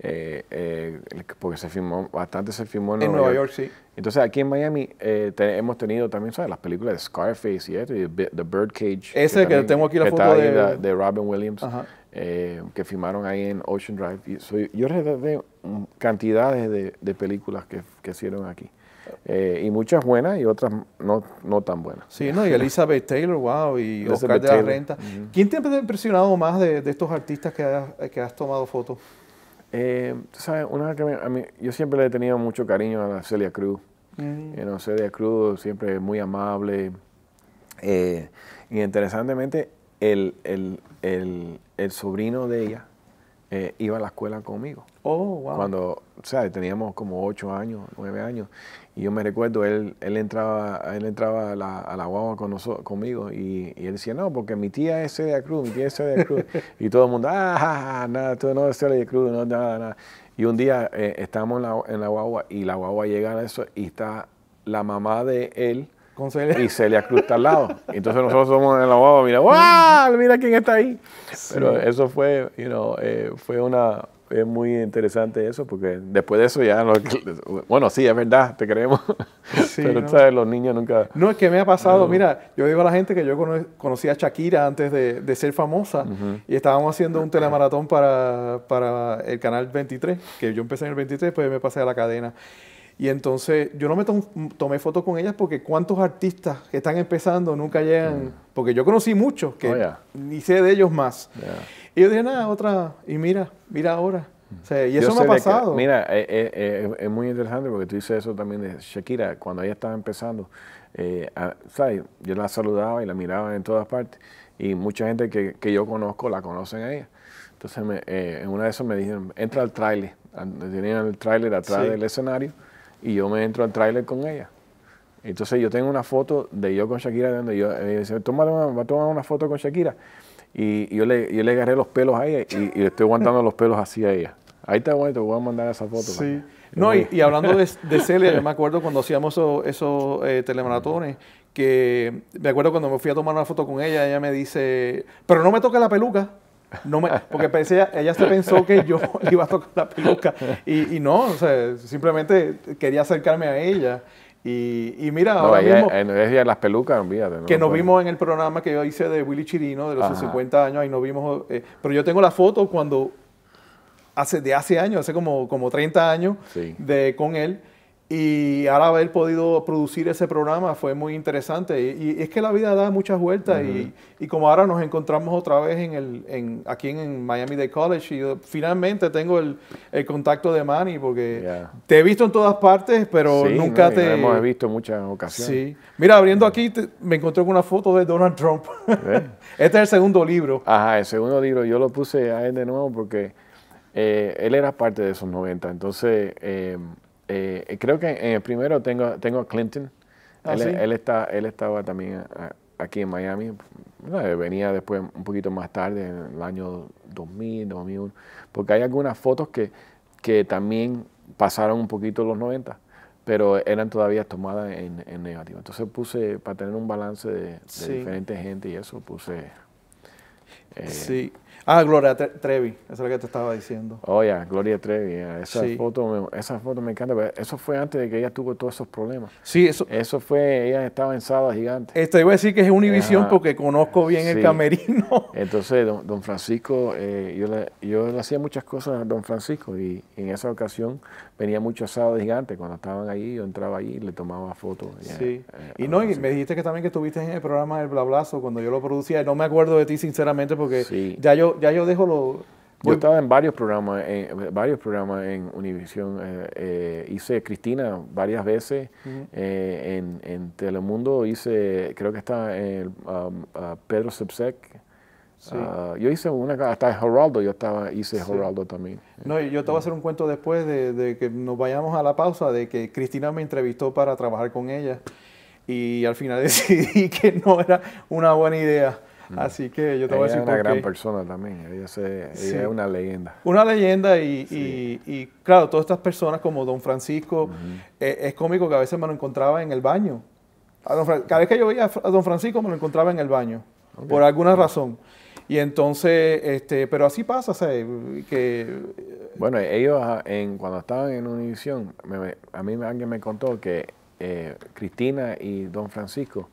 [SPEAKER 2] Eh, eh, porque se filmó, bastante se filmó en, Nueva, York. sí. Entonces aquí en Miami eh, hemos tenido también, ¿sabes? Las películas de Scarface y The Birdcage. Ese que, tengo aquí la foto de... Robin Williams, que filmaron ahí en Ocean Drive. Y soy, yo cantidades de, películas que, hicieron aquí. y muchas buenas y otras no, tan buenas. Sí, no, y
[SPEAKER 1] Elizabeth Taylor, wow, y Oscar de la Renta. ¿Quién te ha impresionado más de, estos artistas que has tomado fotos?
[SPEAKER 2] Eh, sabes, una que a yo siempre le he tenido mucho cariño a la Celia Cruz. Mm. Celia Cruz siempre muy amable. Eh, y interesantemente, el, el, sobrino de ella eh, iba a la escuela conmigo. Oh, wow. Cuando, o sea, teníamos como ocho años, nueve años. Y yo me recuerdo, él, él entraba, él entraba a la, guagua con nosotros, conmigo y, él decía, no, porque mi tía es de Cruz, mi tía es de Cruz. y todo el mundo, ah, nada, tú no eres de Cruz, no, nada, nada. Y un día eh, estamos en la, en la guagua y la guagua llega a eso y está la mamá de él y se le está al lado. Entonces nosotros somos en la guagua, mira, ¡guau! Mira quién está ahí. Pero eso fue, you eh, fue una, es muy interesante eso, porque después de eso ya, bueno, sí, es verdad, te creemos, pero los niños nunca...
[SPEAKER 1] No, es que me ha pasado, mira, yo digo a la gente que yo conocía a Shakira antes de, ser famosa, y estábamos haciendo un telemaratón para, para el canal 23, que yo empecé en el 23, después pues me pasé a la cadena, y entonces yo no me tomé fotos con ellas porque cuántos artistas que están empezando nunca llegan, mm. porque yo conocí muchos que oh, ni sé de ellos más. Y yo dije, nada, otra, y mira, mira ahora. y eso me ha pasado. mira,
[SPEAKER 2] eh, eh, eh, es muy interesante porque tú dices eso también de Shakira, cuando ella estaba empezando, yo la saludaba y la miraba en todas partes y mucha gente que, yo conozco la conocen a ella. Entonces en una de esas me dijeron, entra al tráiler, tenían el tráiler atrás del escenario y yo me entro al tráiler con ella. Entonces yo tengo una foto de yo con Shakira, donde yo, ella dice, toma, va a tomar una foto con Shakira. Y, yo, le, le agarré los pelos a ella y, le estoy aguantando los pelos así a ella. Ahí está bueno, te voy a mandar esa foto. Sí. No, y, hablando de, Celia, me
[SPEAKER 1] acuerdo cuando hacíamos esos, eh, telemaratones, que me acuerdo cuando me fui a tomar una foto con ella, ella me dice, pero no me toca la peluca. No me, porque pensé, ella, se pensó que yo iba a tocar la peluca. Y, no, o sea, simplemente quería acercarme a ella. Y, mira, ahora mismo.
[SPEAKER 2] en las pelucas, que nos pues, vimos
[SPEAKER 1] en el programa que yo hice de Willy Chirino de los 50 años. Ahí nos vimos. Eh, pero yo tengo la foto cuando. Hace, de hace años, hace como, como 30 años, de, con él. Y ahora haber podido producir ese programa fue muy interesante. Y, es que la vida da muchas vueltas. y, como ahora nos encontramos otra vez en el, en, aquí en Miami de College, y yo finalmente tengo el, contacto de Manny, porque te he visto en todas partes, pero nunca te. hemos visto en muchas ocasiones. Sí. Mira, abriendo aquí, me encontré con una foto de Donald Trump.
[SPEAKER 2] este es el segundo libro. Ajá, el segundo libro. Yo lo puse a él de nuevo porque eh, él era parte de esos 90. Entonces. Eh, eh, creo que en eh, el primero tengo, tengo a Clinton. Ah, él, está, él estaba también eh, aquí en Miami. venía después un poquito más tarde, en el año 2000, 2001. Porque hay algunas fotos que, que también pasaron un poquito los 90 pero eran todavía tomadas en, negativo. Entonces puse, para tener un balance de, diferentes gente y eso, puse... sí.
[SPEAKER 1] Ah, Gloria Trevi, eso es lo que te estaba diciendo.
[SPEAKER 2] Oh, ya, Gloria Trevi, esa, foto, me encanta, pero pues, eso fue antes de que ella tuvo todos esos problemas. Sí, eso. Eso fue, ella estaba en Sala Gigante. Te iba a decir
[SPEAKER 1] que es Univisión porque conozco bien el camerino.
[SPEAKER 2] Entonces, don, Francisco, eh, yo, yo le hacía muchas cosas a don Francisco y en esa ocasión venía mucho asado de gigante cuando estaban ahí, yo entraba ahí y le tomaba
[SPEAKER 1] fotos. Sí. Eh, y no, y me dijiste que también que estuviste en el programa El Blablazo cuando yo lo producía, no me acuerdo de ti sinceramente porque ya yo ya yo dejo lo yo estaba en varios programas, en
[SPEAKER 2] varios programas en Univisión. Eh, eh, hice Cristina varias veces. en, en, Telemundo hice, creo que está en um, Pedro Sepsek Ah, yo hice una, hasta Geraldo, yo estaba, hice sí. Geraldo también.
[SPEAKER 1] No, yo te voy a hacer un cuento después de, que nos vayamos a la pausa, de que Cristina me entrevistó para trabajar con ella y al final decidí que no era una buena idea. Mm. Así que yo te voy a decir. Es una gran persona
[SPEAKER 2] también, ella, es una leyenda.
[SPEAKER 1] Una leyenda y, y, claro, todas estas personas como Don Francisco, eh, es cómico que a veces me lo encontraba en el baño. cada vez que yo veía a Don Francisco me lo encontraba en el baño, por alguna razón. Y entonces, este, pero así pasa, ¿sabes? Que, bueno,
[SPEAKER 2] ellos ah, en, cuando estaban en Univisión, a mí alguien me contó que eh, Cristina y Don Francisco,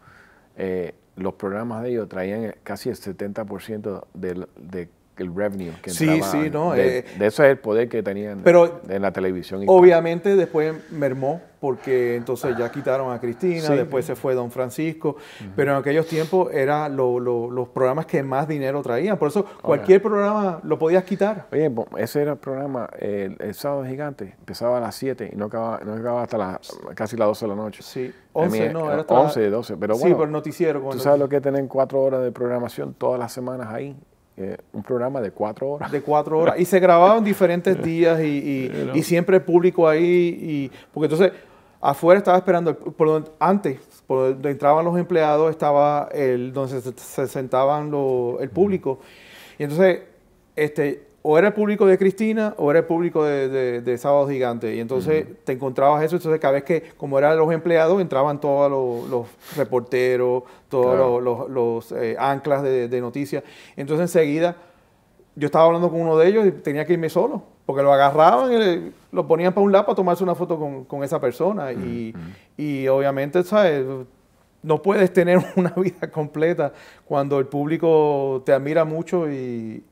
[SPEAKER 2] eh, los programas de ellos traían casi el 70% de, de el revenue que sí, sí, no, eh, de, eso es el poder que tenían en la televisión. Obviamente
[SPEAKER 1] después mermó porque entonces ya quitaron a Cristina, después se fue Don Francisco, pero en aquellos tiempos eran los programas que más dinero traían, por eso cualquier programa lo podías quitar. Oye, ese era el programa,
[SPEAKER 2] el, sábado gigante, empezaba a las 7 y no acababa, hasta las, casi las 12 de la noche. Sí, 11, no, era 11, 12, pero bueno. Sí, por noticiero. Tú sabes lo que es tener cuatro horas de programación todas las semanas ahí eh, un programa de cuatro horas. De cuatro horas. Y
[SPEAKER 1] se grababan diferentes días y, siempre el público ahí. Y, porque entonces afuera estaba esperando, por antes, por donde entraban los empleados, estaba el donde se, sentaban el público. Y entonces este, o era el público de Cristina o era el público de, Sábado Gigante. Y entonces te encontrabas eso. Entonces, cada vez que, como eran los empleados, entraban todos los, reporteros, todos los, eh, anclas de, noticias. Entonces, enseguida, yo estaba hablando con uno de ellos y tenía que irme solo, porque lo agarraban y eh, lo ponían para un lado para tomarse una foto con, esa persona. y, obviamente, ¿sabes? no puedes tener una vida completa cuando el público te admira mucho y,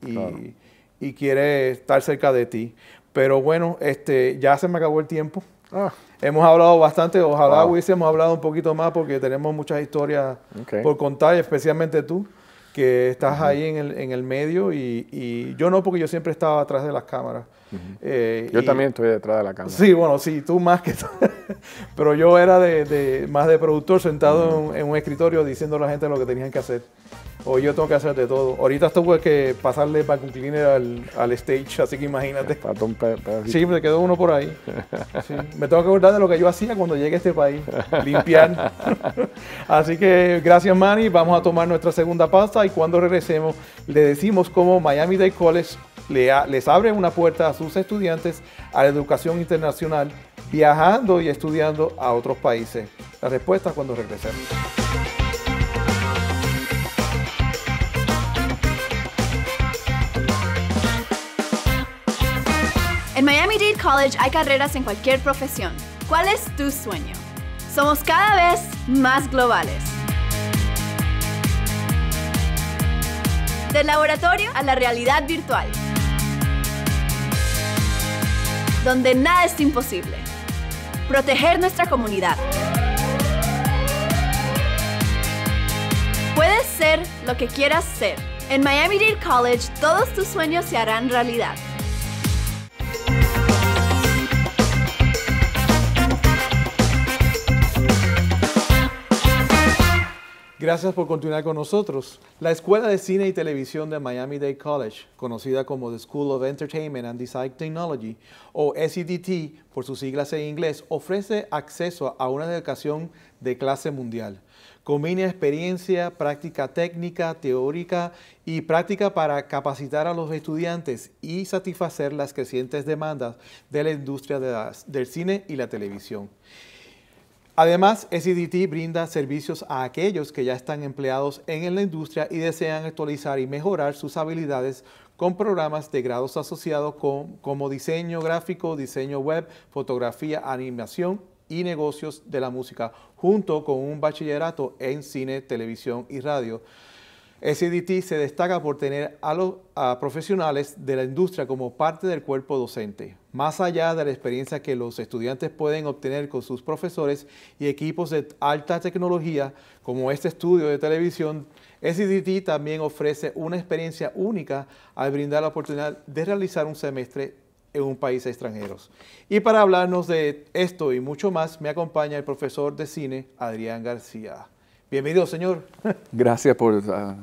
[SPEAKER 1] y quiere estar cerca de ti. Pero bueno, este, ya se me acabó el tiempo. Ah. Hemos hablado bastante, ojalá wow. hubiésemos hablado un poquito más porque tenemos muchas historias por contar, especialmente tú, que estás ahí en el, en el medio y, y, yo no porque yo siempre estaba atrás de las cámaras. Eh, yo también estoy
[SPEAKER 2] detrás de la cámara. Sí, bueno,
[SPEAKER 1] sí, tú más que... pero yo era de, de, más de productor sentado en, un escritorio diciendo a la gente lo que tenían que hacer o yo tengo que hacer de todo. Ahorita tuve que pasarle vacuum cleaner al, al stage, así que imagínate. sí, me quedó uno por ahí. Me tengo que acordar de lo que yo hacía cuando llegué a este país, limpiar. así que gracias Manny, vamos a tomar nuestra segunda pasta y cuando regresemos le decimos cómo Miami Dade College les abre una puerta a sus estudiantes a la educación internacional, viajando y estudiando a otros países. La respuesta cuando regresemos.
[SPEAKER 3] College hay carreras en cualquier profesión. ¿Cuál es tu sueño? Somos
[SPEAKER 1] cada vez más globales. Del laboratorio a la realidad virtual.
[SPEAKER 3] Donde nada es imposible. Proteger nuestra comunidad. Puedes ser lo que quieras ser. En Miami Dade College todos tus sueños se harán realidad.
[SPEAKER 1] Gracias por continuar con nosotros. La Escuela de Cine y Televisión de Miami-Dade College, conocida como The School of Entertainment and Design Technology, o SEDT por sus siglas en inglés, ofrece acceso a una educación de clase mundial. Combina experiencia, práctica técnica, teórica y práctica para capacitar a los estudiantes y satisfacer las crecientes demandas de la industria del cine y la televisión. Además, SDT brinda servicios a aquellos que ya están empleados en la industria y desean actualizar y mejorar sus habilidades con programas de grados asociados como diseño gráfico, diseño web, fotografía, animación y negocios de la música, junto con un bachillerato en cine, televisión y radio. SDT se destaca por tener a los profesionales de la industria como parte del cuerpo docente, más allá de la experiencia que los estudiantes pueden obtener con sus profesores y equipos de alta tecnología como este estudio de televisión. SDT también ofrece una experiencia única al brindar la oportunidad de realizar un semestre en un país extranjero. Y para hablarnos de esto y mucho más, me acompaña el profesor de cine Adrián García. Bienvenido, Señor.
[SPEAKER 3] Gracias por ah,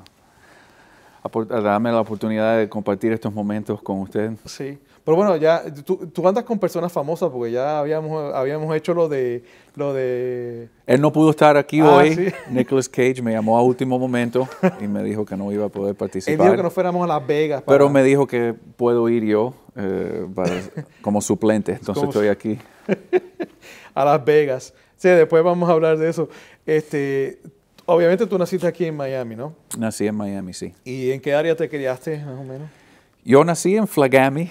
[SPEAKER 3] darme la oportunidad de compartir estos momentos con usted. Sí,
[SPEAKER 1] pero bueno, ya tú, andas con personas famosas porque ya habíamos, habíamos hecho lo de, lo de...
[SPEAKER 3] Él no pudo estar aquí ah, hoy. Nicholas Cage me llamó a último momento y me dijo que no iba a poder participar. Él dijo que no
[SPEAKER 1] fuéramos a Las Vegas. Pero
[SPEAKER 3] me dijo que puedo ir yo eh, como suplente, entonces estoy aquí.
[SPEAKER 1] a Las Vegas. Sí, después vamos a hablar de eso. Este, Obviamente tú naciste aquí en Miami, ¿no?
[SPEAKER 3] Nací en Miami, sí.
[SPEAKER 1] ¿Y en qué área te criaste, más o menos?
[SPEAKER 3] Yo nací en Flagami,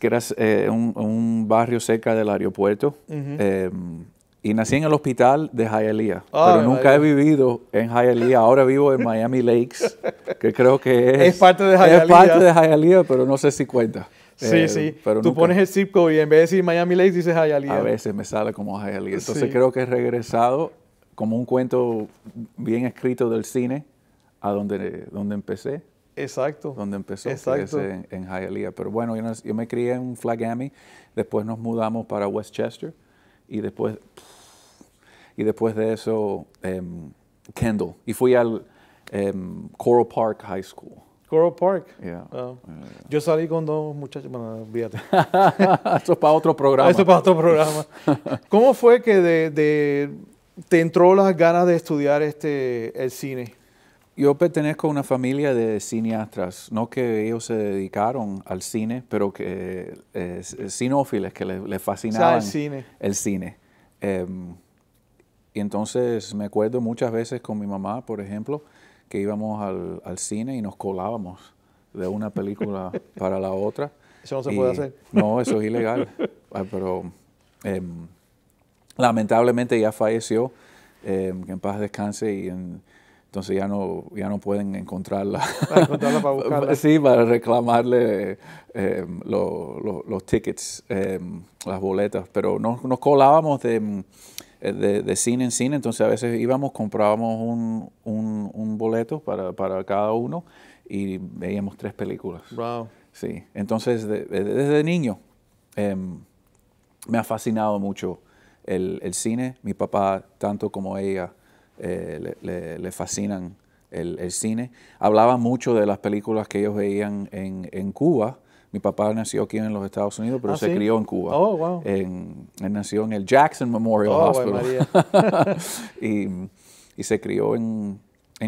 [SPEAKER 3] que era eh, un, barrio cerca del aeropuerto. Em, y nací en el hospital de Hialeah, ah, pero nunca he vivido en Hialeah. Ahora vivo en Miami Lakes, que creo que es, es parte de Hialeah. Es parte de Hialeah, pero no sé si cuenta. Sí, eh, sí. Pero Tú pones el zip code y en vez de decir Miami Lakes dices Hialeah. A veces me sale como Hialeah. Entonces creo que he regresado como un cuento bien escrito del cine, a donde, donde empecé.
[SPEAKER 1] Exacto. Donde empezó en,
[SPEAKER 3] en Pero bueno, yo, me crié en Flagami, después nos mudamos para Westchester y después, y después de eso, em, Kendall. Y fui al em, Coral Park High School.
[SPEAKER 1] Coral Park. Ah. Yo salí con dos muchachos, bueno, olvídate. Eso es para otro programa. Eso es para otro programa. ¿Cómo fue que de te entró las ganas de estudiar este, el cine? Yo pertenezco a una familia de
[SPEAKER 3] cineastas, no que ellos se dedicaron al cine, pero que eh, cinófiles, que les, fascinaba el cine. El cine. Em, y entonces me acuerdo muchas veces con mi mamá, por ejemplo, que íbamos al, cine y nos colábamos de una película para la otra.
[SPEAKER 2] Eso no se puede hacer. No, eso es
[SPEAKER 3] ilegal. Ah, pero em, Lamentablemente ya falleció, eh, que en paz descanse y entonces ya no, ya no pueden encontrarla. Para sí, para reclamarle eh, los tickets, eh, las boletas. Pero nos, colábamos de, cine en cine, entonces a veces íbamos, comprábamos un, boleto para, cada uno y veíamos tres películas. Wow. Sí, entonces desde niño em, me ha fascinado mucho el, cine. Mi papá, tanto como ella, eh, le, fascinan el, el, cine. Hablaba mucho de las películas que ellos veían en, Cuba. Mi papá nació aquí en los Estados Unidos, pero ah, se crió en Cuba. Oh, wow. él nació en el Jackson Memorial oh, Hospital. y, se crió en,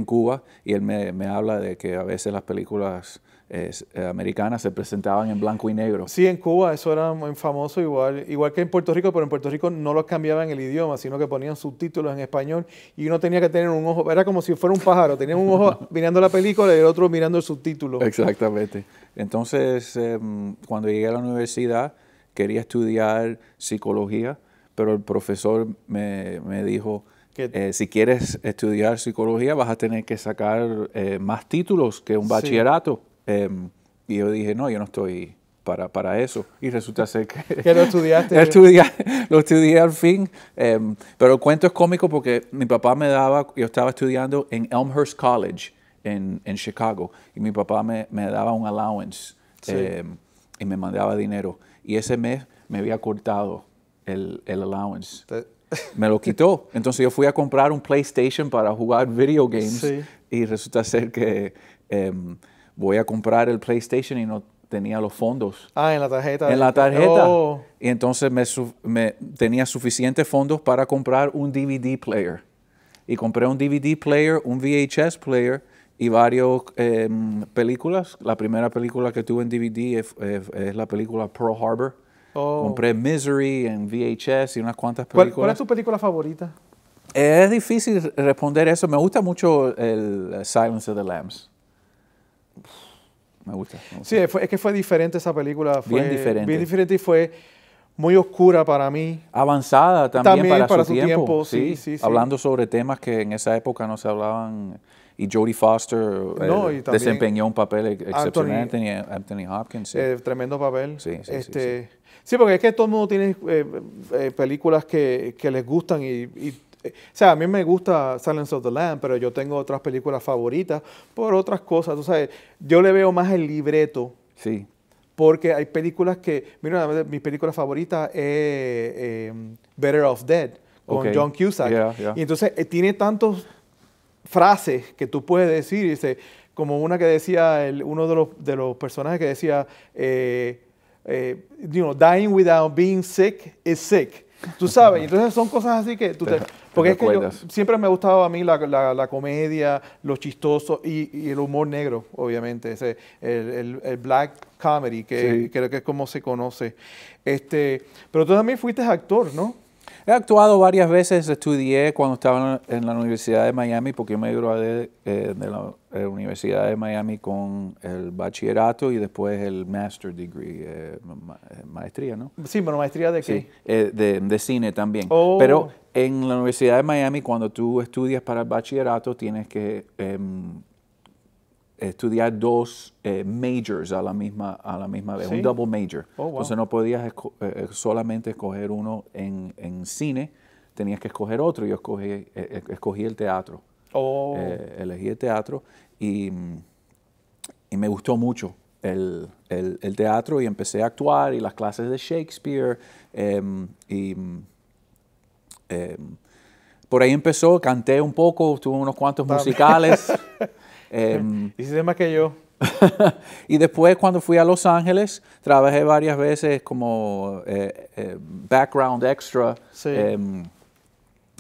[SPEAKER 3] Cuba. Y él me, me habla de que a veces las
[SPEAKER 1] películas eh, americanas se presentaban en blanco y negro. Sí, en Cuba eso era muy famoso, igual, igual que en Puerto Rico, pero en Puerto Rico no los cambiaban el idioma, sino que ponían subtítulos en español y uno tenía que tener un ojo, era como si fuera un pájaro, tenía un ojo mirando la película y el otro mirando el subtítulo. Exactamente.
[SPEAKER 3] Entonces, em, cuando llegué a la universidad, quería estudiar psicología, pero el profesor me, dijo, que eh, si quieres estudiar psicología vas a tener que sacar eh, más títulos que un bachillerato. Em, y yo dije, no, yo no estoy para, para eso. Y resulta ser
[SPEAKER 1] que... que lo estudiaste. estudié,
[SPEAKER 3] lo estudié al fin. Em, pero el cuento es cómico porque mi papá me daba, yo estaba estudiando en Elmhurst College en, en Chicago. Y mi papá me, me daba un allowance em, y me mandaba dinero. Y ese mes me había cortado el, el allowance. me lo quitó. Entonces yo fui a comprar un PlayStation para jugar video games y resulta ser que voy a comprar el PlayStation y no tenía los fondos. Ah, en la tarjeta. En la tarjeta. Oh. Y entonces me, tenía suficientes fondos para comprar un DVD player. Y compré un DVD player, un VHS player y varias em, películas. La primera película que tuve en DVD es, la película Pearl Harbor. Oh. Compré Misery en VHS y unas cuantas películas. ¿Cuál, cuál es tu
[SPEAKER 1] película favorita?
[SPEAKER 3] Es difícil responder eso. Me gusta mucho el eh, Silence of the Lambs. Me gusta. Sí,
[SPEAKER 1] es que fue diferente esa película. Fue bien diferente. Bien diferente y fue muy oscura para mí.
[SPEAKER 3] Avanzada también, también para, su, tiempo. sí, sí, sí, hablando sobre temas que en esa época no se hablaban. Y Jodie Foster eh, desempeñó un papel excepcional. Anthony, Hopkins. Eh,
[SPEAKER 1] tremendo papel.
[SPEAKER 3] Sí, sí, este,
[SPEAKER 1] sí, porque es que todo el mundo tiene eh, películas que, les gustan y o sea, a mí me gusta Silence of the Land, pero yo tengo otras películas favoritas por otras cosas. O sea, yo le veo más el libreto. Sí. Porque hay películas que, mira, mi película favorita es em, Better Off Dead con John Cusack. Y entonces eh, tiene tantas frases que tú puedes decir, dice, como una que decía uno de los, personajes que decía, eh, eh, you know, dying without being sick is sick. Tú sabes, entonces son cosas así que tú te... Porque es que yo, siempre me ha gustado a mí la, la, la comedia, lo chistoso y, el humor negro, obviamente, ese, el, el, el black comedy, que creo que es como se conoce. Este, pero tú también fuiste actor, ¿no? He actuado varias veces, estudié cuando
[SPEAKER 3] estaba en la Universidad de Miami, porque me gradué de eh, la eh, Universidad de Miami con el bachillerato y después el master degree, eh, maestría, ¿no?
[SPEAKER 1] Sí, pero maestría de qué?
[SPEAKER 3] de, cine también. Oh. Pero en la Universidad de Miami, cuando tú estudias para el bachillerato, tienes que em, estudiar dos eh, majors a la misma, a la misma vez, un double major. Oh, Entonces no podías eh, eh, solamente escoger uno en, cine, tenías que escoger otro. Yo escogí, escogí el teatro. Oh. elegí el teatro y, me gustó mucho el, teatro y empecé a actuar y las clases de Shakespeare em, y em, por ahí empezó, canté un poco, tuve unos cuantos musicales. Em,
[SPEAKER 1] más que yo.
[SPEAKER 3] y después cuando fui a Los Ángeles, trabajé varias veces como eh, eh, background extra em,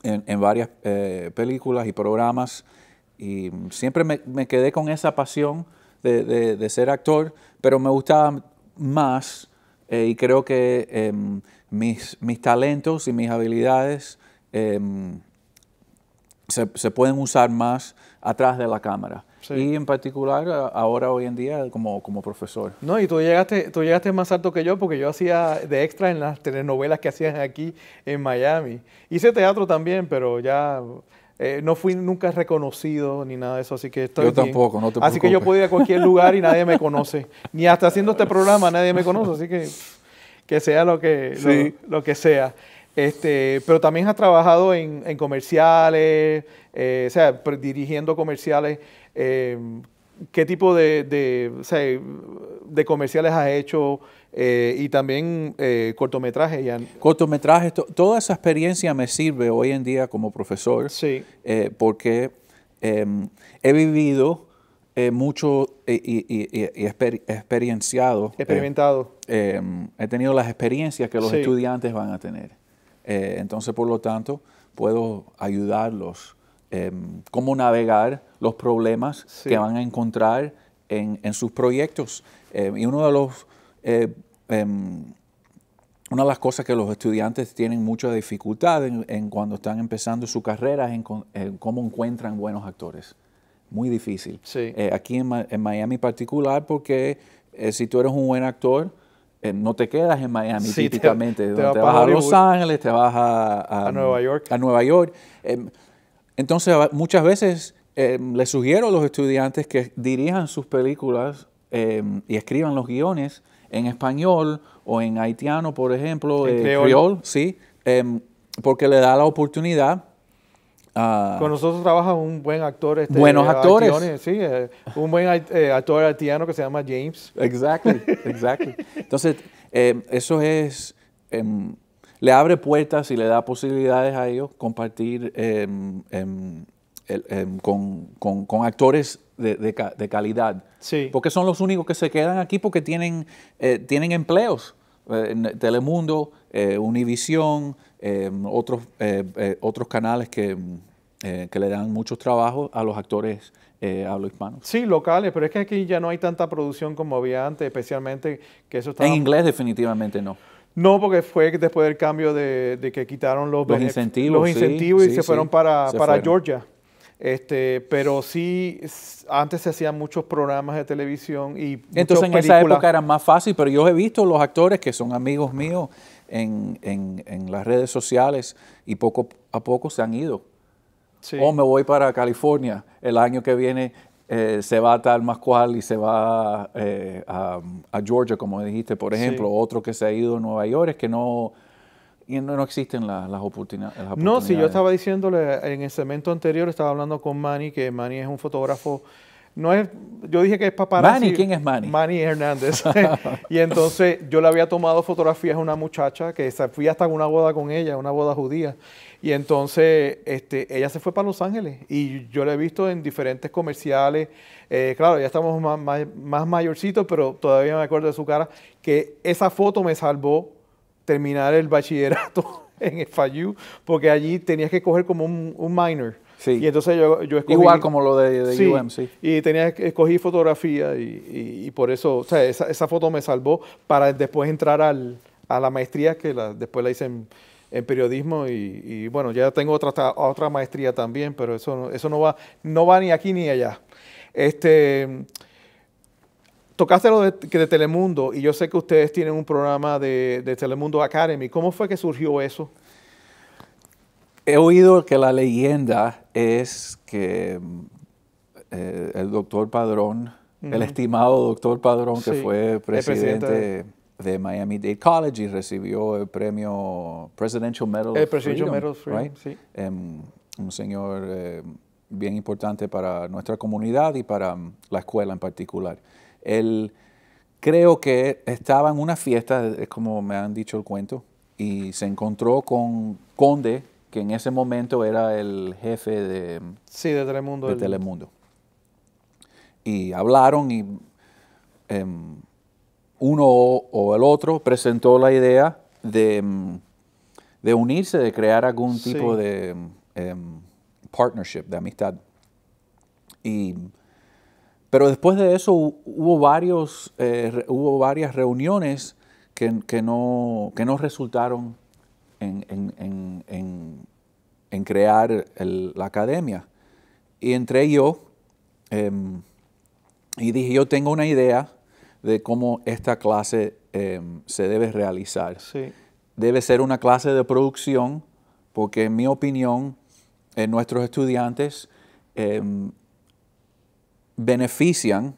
[SPEAKER 3] en, varias eh, películas y programas. Y siempre me, quedé con esa pasión de, ser actor, pero me gustaba más y creo que em, mis, mis, talentos y mis habilidades se pueden usar más atrás de la cámara. Y en particular ahora hoy en día
[SPEAKER 1] como, como profesor. No, y tú llegaste, tú llegaste más alto que yo porque yo hacía de extra en las telenovelas que hacían aquí en Miami. Hice teatro también, pero ya eh, no fui nunca reconocido ni nada de eso, así que estoy Yo tampoco, no te preocupes. Así que yo puedo ir a cualquier lugar y nadie me conoce. Ni hasta haciendo este programa nadie me conoce, así que que sea lo que, lo, lo que sea. Este, pero también has trabajado en, comerciales, eh, o sea, dirigiendo comerciales. Em, ¿Qué tipo de, comerciales has hecho? Eh, y también cortometrajes. Eh,
[SPEAKER 3] cortometrajes, toda esa experiencia me sirve hoy en día como profesor, sí. porque em, he vivido mucho y, he experienciado. Experimentado. Em, he tenido las experiencias que los estudiantes van a tener. Eh, entonces, por lo tanto, puedo ayudarlos em, cómo navegar los problemas que van a encontrar en, sus proyectos. Em, y uno de los, eh, em, una de las cosas que los estudiantes tienen mucha dificultad en, cuando están empezando su carrera es cómo encuentran buenos actores muy difícil. Eh, aquí en, Miami en particular, porque si tú eres un buen actor, eh, no te quedas en Miami típicamente. Te, te, vas, a Los Ángeles, te vas a, Nueva York. A Nueva York. Em, entonces, muchas veces em, le les sugiero a los estudiantes que dirijan sus películas em, y escriban los guiones en español o en haitiano, por ejemplo, en eh, creol. sí, porque le da la oportunidad Ah, con
[SPEAKER 1] nosotros trabaja un buen actor. Este, buenos actores. sí, eh, un buen eh, actor haitiano que se llama James. Exacto, exacto. Entonces, eh, eso es.
[SPEAKER 3] Em, le abre puertas y le da posibilidades a ellos compartir em, em, con, actores de, calidad. Sí. Porque son los únicos que se quedan aquí porque tienen, tienen empleos. Telemundo, Univisión, Em, otros, eh, eh, otros canales mm,
[SPEAKER 1] eh, que, le dan muchos trabajos a los actores eh, hablo hispano. Sí, locales, pero es que aquí ya no hay tanta producción como había antes, especialmente que eso está En inglés definitivamente no. No, porque fue después del cambio de, que quitaron los, los incentivos, los incentivos y se fueron para, para Georgia. Este, pero sí, antes se hacían muchos programas de televisión y... Entonces en esa época era más fácil, pero yo he visto los actores que son amigos míos
[SPEAKER 3] en, las redes sociales y poco a poco se han ido. O me voy para California, el año que viene eh, se va a tal más cual y se va eh, a, Georgia, como dijiste, por ejemplo. Otro que se ha ido a Nueva York es que no y no, existen las, oportunidades, No, si yo estaba
[SPEAKER 1] diciéndole en el segmento anterior, estaba hablando con Manny, que Manny es un fotógrafo. No es, yo dije que es paparazzi. Manny, ¿quién es Manny? Manny Hernández. y entonces yo le había tomado fotografías a una muchacha que fui hasta una boda con ella, una boda judía. Y entonces este, ella se fue para Los Ángeles y yo la he visto en diferentes comerciales. Eh, claro, ya estamos más, más mayorcitos, pero todavía me acuerdo de su cara, que esa foto me salvó terminar el bachillerato en el porque allí tenías que coger como un, minor. Sí. Y entonces yo, yo escogí, Igual como lo de, de sí, UM, sí. Y tenía, escogí fotografía y, por eso, o sea, esa, foto me salvó para después entrar a la maestría que después la hice en, periodismo y, bueno, ya tengo otra, otra maestría también, pero eso, eso no, va, no va ni aquí ni allá. Este, tocaste lo de, Telemundo y yo sé que ustedes tienen un programa de, Telemundo Academy. ¿Cómo fue que surgió eso?
[SPEAKER 3] He oído que la leyenda es que eh, el doctor Padrón, el estimado doctor Padrón, que fue presidente, de, Miami Dade College y recibió el premio Presidential Medal of em, un señor eh, bien importante para nuestra comunidad y para mm, la escuela en particular. Él creo que estaba en una fiesta, es como me han dicho el cuento, y se encontró con Conde, que en ese momento era el jefe de, sí,
[SPEAKER 1] de Telemundo. De Telemundo.
[SPEAKER 3] Y hablaron y em, uno o, el otro presentó la idea de, em, de unirse, de crear algún tipo de em, partnership, de amistad. Y pero después de eso eh, hubo, varias reuniones que, no, resultaron en, crear la academia. Y entré yo em, y dije, yo tengo una idea de cómo esta clase em, se debe realizar. Debe ser una clase de producción, porque en mi opinión, eh, nuestros estudiantes em, benefician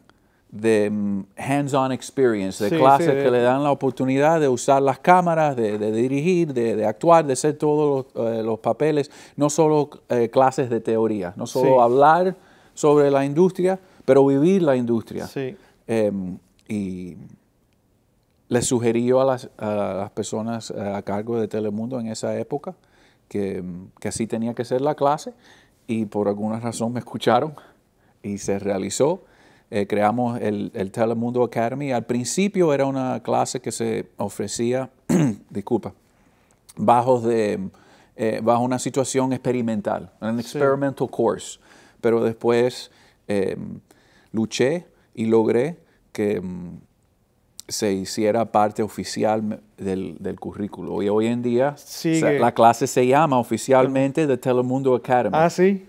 [SPEAKER 3] de mm, hands-on experience, de clases que le dan la oportunidad de usar las cámaras, de, dirigir, de, actuar, de hacer todos los, eh, papeles, no solo eh, clases de teoría, no solo hablar sobre la industria, pero vivir la industria. Em, y le sugerí a las, a las, personas eh, a cargo de Telemundo en esa época que así tenía que ser la clase y por alguna razón me escucharon y se realizó. Eh, creamos el, Telemundo Academy. Al principio era una clase que se ofrecía, disculpa, bajo, de, eh, bajo una situación experimental, un experimental course. Pero después eh, luché y logré que mm, se hiciera parte oficial del, currículo. Y hoy en día la clase se llama oficialmente de Telemundo Academy. Ah,
[SPEAKER 1] sí.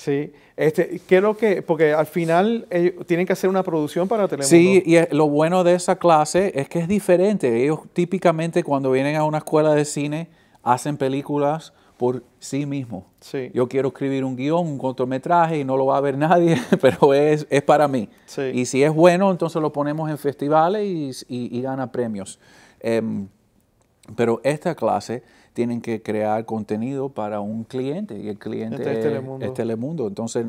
[SPEAKER 1] Sí, este, ¿qué es lo que? Porque al final eh, tienen que hacer una producción para Telemundo. Sí,
[SPEAKER 3] y lo bueno de esa clase es que es diferente. Ellos típicamente cuando vienen a una escuela de cine hacen películas por sí mismos. Yo quiero escribir un guión, un cortometraje y no lo va a ver nadie, pero es, para mí. Y si es bueno, entonces lo ponemos en festivales y, gana premios. Em, pero esta clase tienen que crear contenido para un cliente y el cliente este es, Telemundo. Entonces,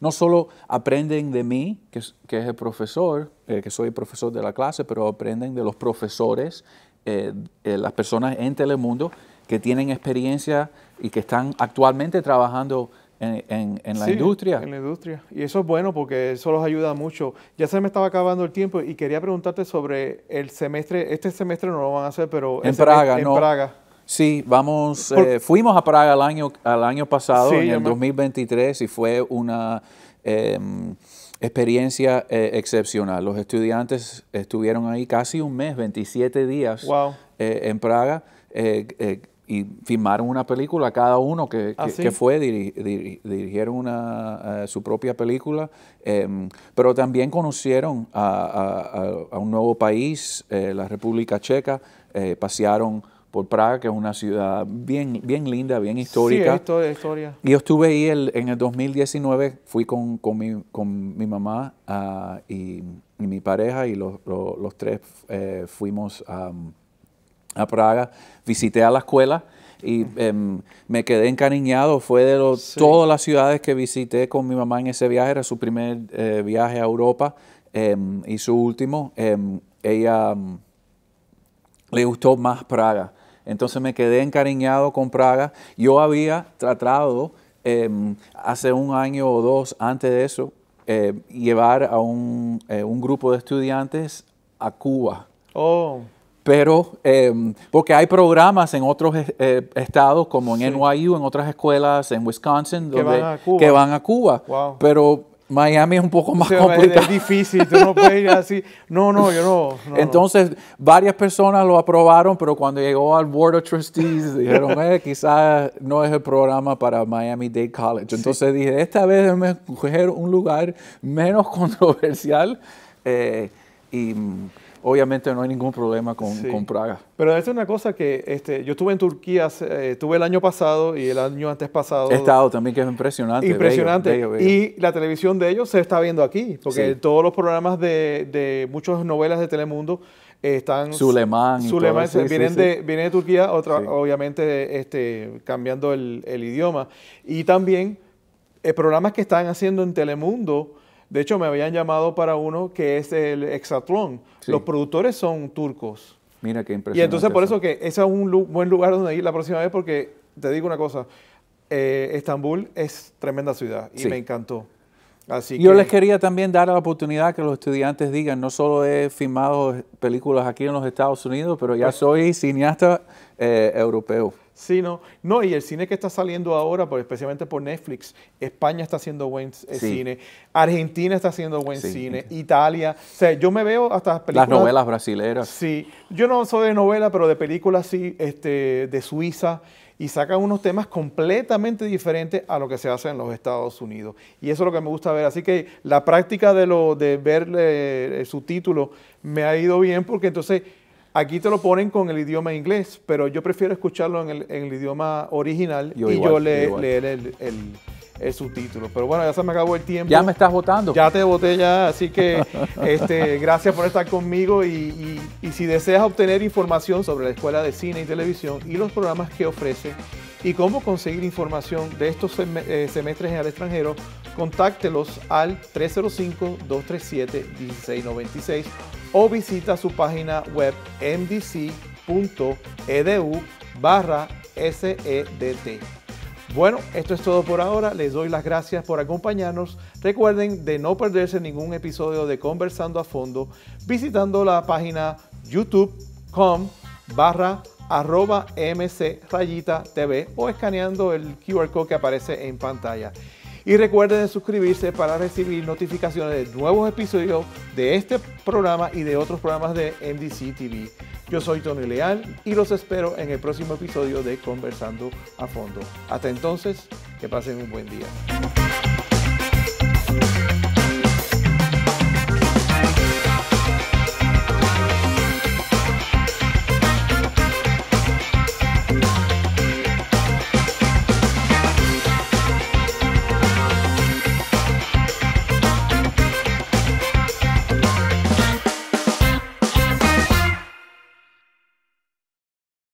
[SPEAKER 3] no solo aprenden de mí, que es, el profesor, eh, que soy el profesor de la clase, pero aprenden de los profesores, eh, eh, las personas en Telemundo que tienen experiencia y que están actualmente trabajando en, en, en la industria.
[SPEAKER 1] En la industria. Y eso es bueno porque eso los ayuda mucho. Ya se me estaba acabando el tiempo y quería preguntarte sobre el semestre. Este semestre no lo van a hacer, pero. En Praga, no. En Praga.
[SPEAKER 3] Sí, vamos, eh, fuimos a Praga el año, al año pasado, en el 2023, y fue una em, experiencia eh, excepcional. Los estudiantes estuvieron ahí casi un mes, 27 días eh, en Praga, y filmaron una película, cada uno que, ah, que, fue, dirigieron una, su propia película, em, pero también conocieron a, a un nuevo país, la República Checa, pasearon por Praga, que es una ciudad bien, bien linda, bien histórica. Sí, historia, historia. Y yo estuve ahí en el 2019, fui con, mi, mamá ah, y, mi pareja y los, tres eh, fuimos a Praga, visité a la escuela y em, me quedé encariñado. Fue de todas las ciudades que visité con mi mamá en ese viaje, era su primer eh, viaje a Europa em, y su último. Em, ella mm, le gustó más Praga. Entonces me quedé encariñado con Praga. Yo había tratado em, hace un año o dos antes de eso eh, llevar a eh, un, grupo de estudiantes a Cuba. Oh. Pero, em, porque hay programas en otros eh, estados, como en NYU, en otras escuelas, en Wisconsin, donde, que van a Cuba. Que van Pero Miami es un poco más complicado. Es difícil, tú no puedes ir así. No, no, yo no. Entonces, varias personas lo aprobaron, pero cuando llegó al Board of Trustees, dijeron, eh, quizás no es el programa para Miami-Dade College. Entonces dije, esta vez me escoger un lugar menos controversial eh, y obviamente no hay ningún problema con, Praga.
[SPEAKER 1] Pero es una cosa que este, yo estuve en Turquía, eh, estuve el año pasado y el año antes pasado. estado
[SPEAKER 3] también, que es impresionante. Impresionante.
[SPEAKER 1] Y la televisión de ellos se está viendo aquí, porque todos los programas de, muchas novelas de Telemundo eh, están Suleman, Suleman eh, vienen, De, Turquía otra, obviamente este, cambiando el, idioma y también programas que están haciendo en Telemundo de hecho, me habían llamado para uno que es el Exatlón. Los productores son turcos.
[SPEAKER 3] Mira qué impresionante. Y entonces por eso,
[SPEAKER 1] que ese es un buen lugar donde ir la próxima vez porque te digo una cosa, eh, Estambul es tremenda ciudad y me encantó. Así Yo les
[SPEAKER 3] quería también dar la oportunidad que los estudiantes digan, no solo he filmado películas aquí en los Estados Unidos, pero ya pues soy cineasta eh, europeo.
[SPEAKER 1] Sí, no. No, y el cine que está saliendo ahora, especialmente por Netflix, España está haciendo buen eh, cine, Argentina está haciendo buen cine, Italia. O sea, yo me veo hasta películas. Las novelas
[SPEAKER 3] brasileras.
[SPEAKER 1] Sí. Yo no soy de novela, pero de películas sí, este, de Suiza. Y sacan unos temas completamente diferentes a lo que se hace en los Estados Unidos. Y eso es lo que me gusta ver. Así que la práctica de, lo, de ver eh, su título me ha ido bien porque entonces Aquí te lo ponen con el idioma inglés, pero yo prefiero escucharlo en el, idioma original y yo le, leer el es su título. Pero bueno, ya se me acabó el tiempo. Ya me estás votando. Ya te voté ya, así que este, gracias por estar conmigo y, y si deseas obtener información sobre la Escuela de Cine y Televisión y los programas que ofrece y cómo conseguir información de estos eh, semestres en el extranjero, contáctelos al 305-237-1696 o visita su página web mdc.edu barra SEDT. Bueno, esto es todo por ahora. Les doy las gracias por acompañarnos. Recuerden de no perderse ningún episodio de Conversando a Fondo visitando la página youtube.com barra arroba rayita tv o escaneando el QR code que aparece en pantalla. Y recuerden suscribirse para recibir notificaciones de nuevos episodios de este programa y de otros programas de MDC TV. Yo soy Tony Leal y los espero en el próximo episodio de Conversando a Fondo. Hasta entonces, que pasen un buen día.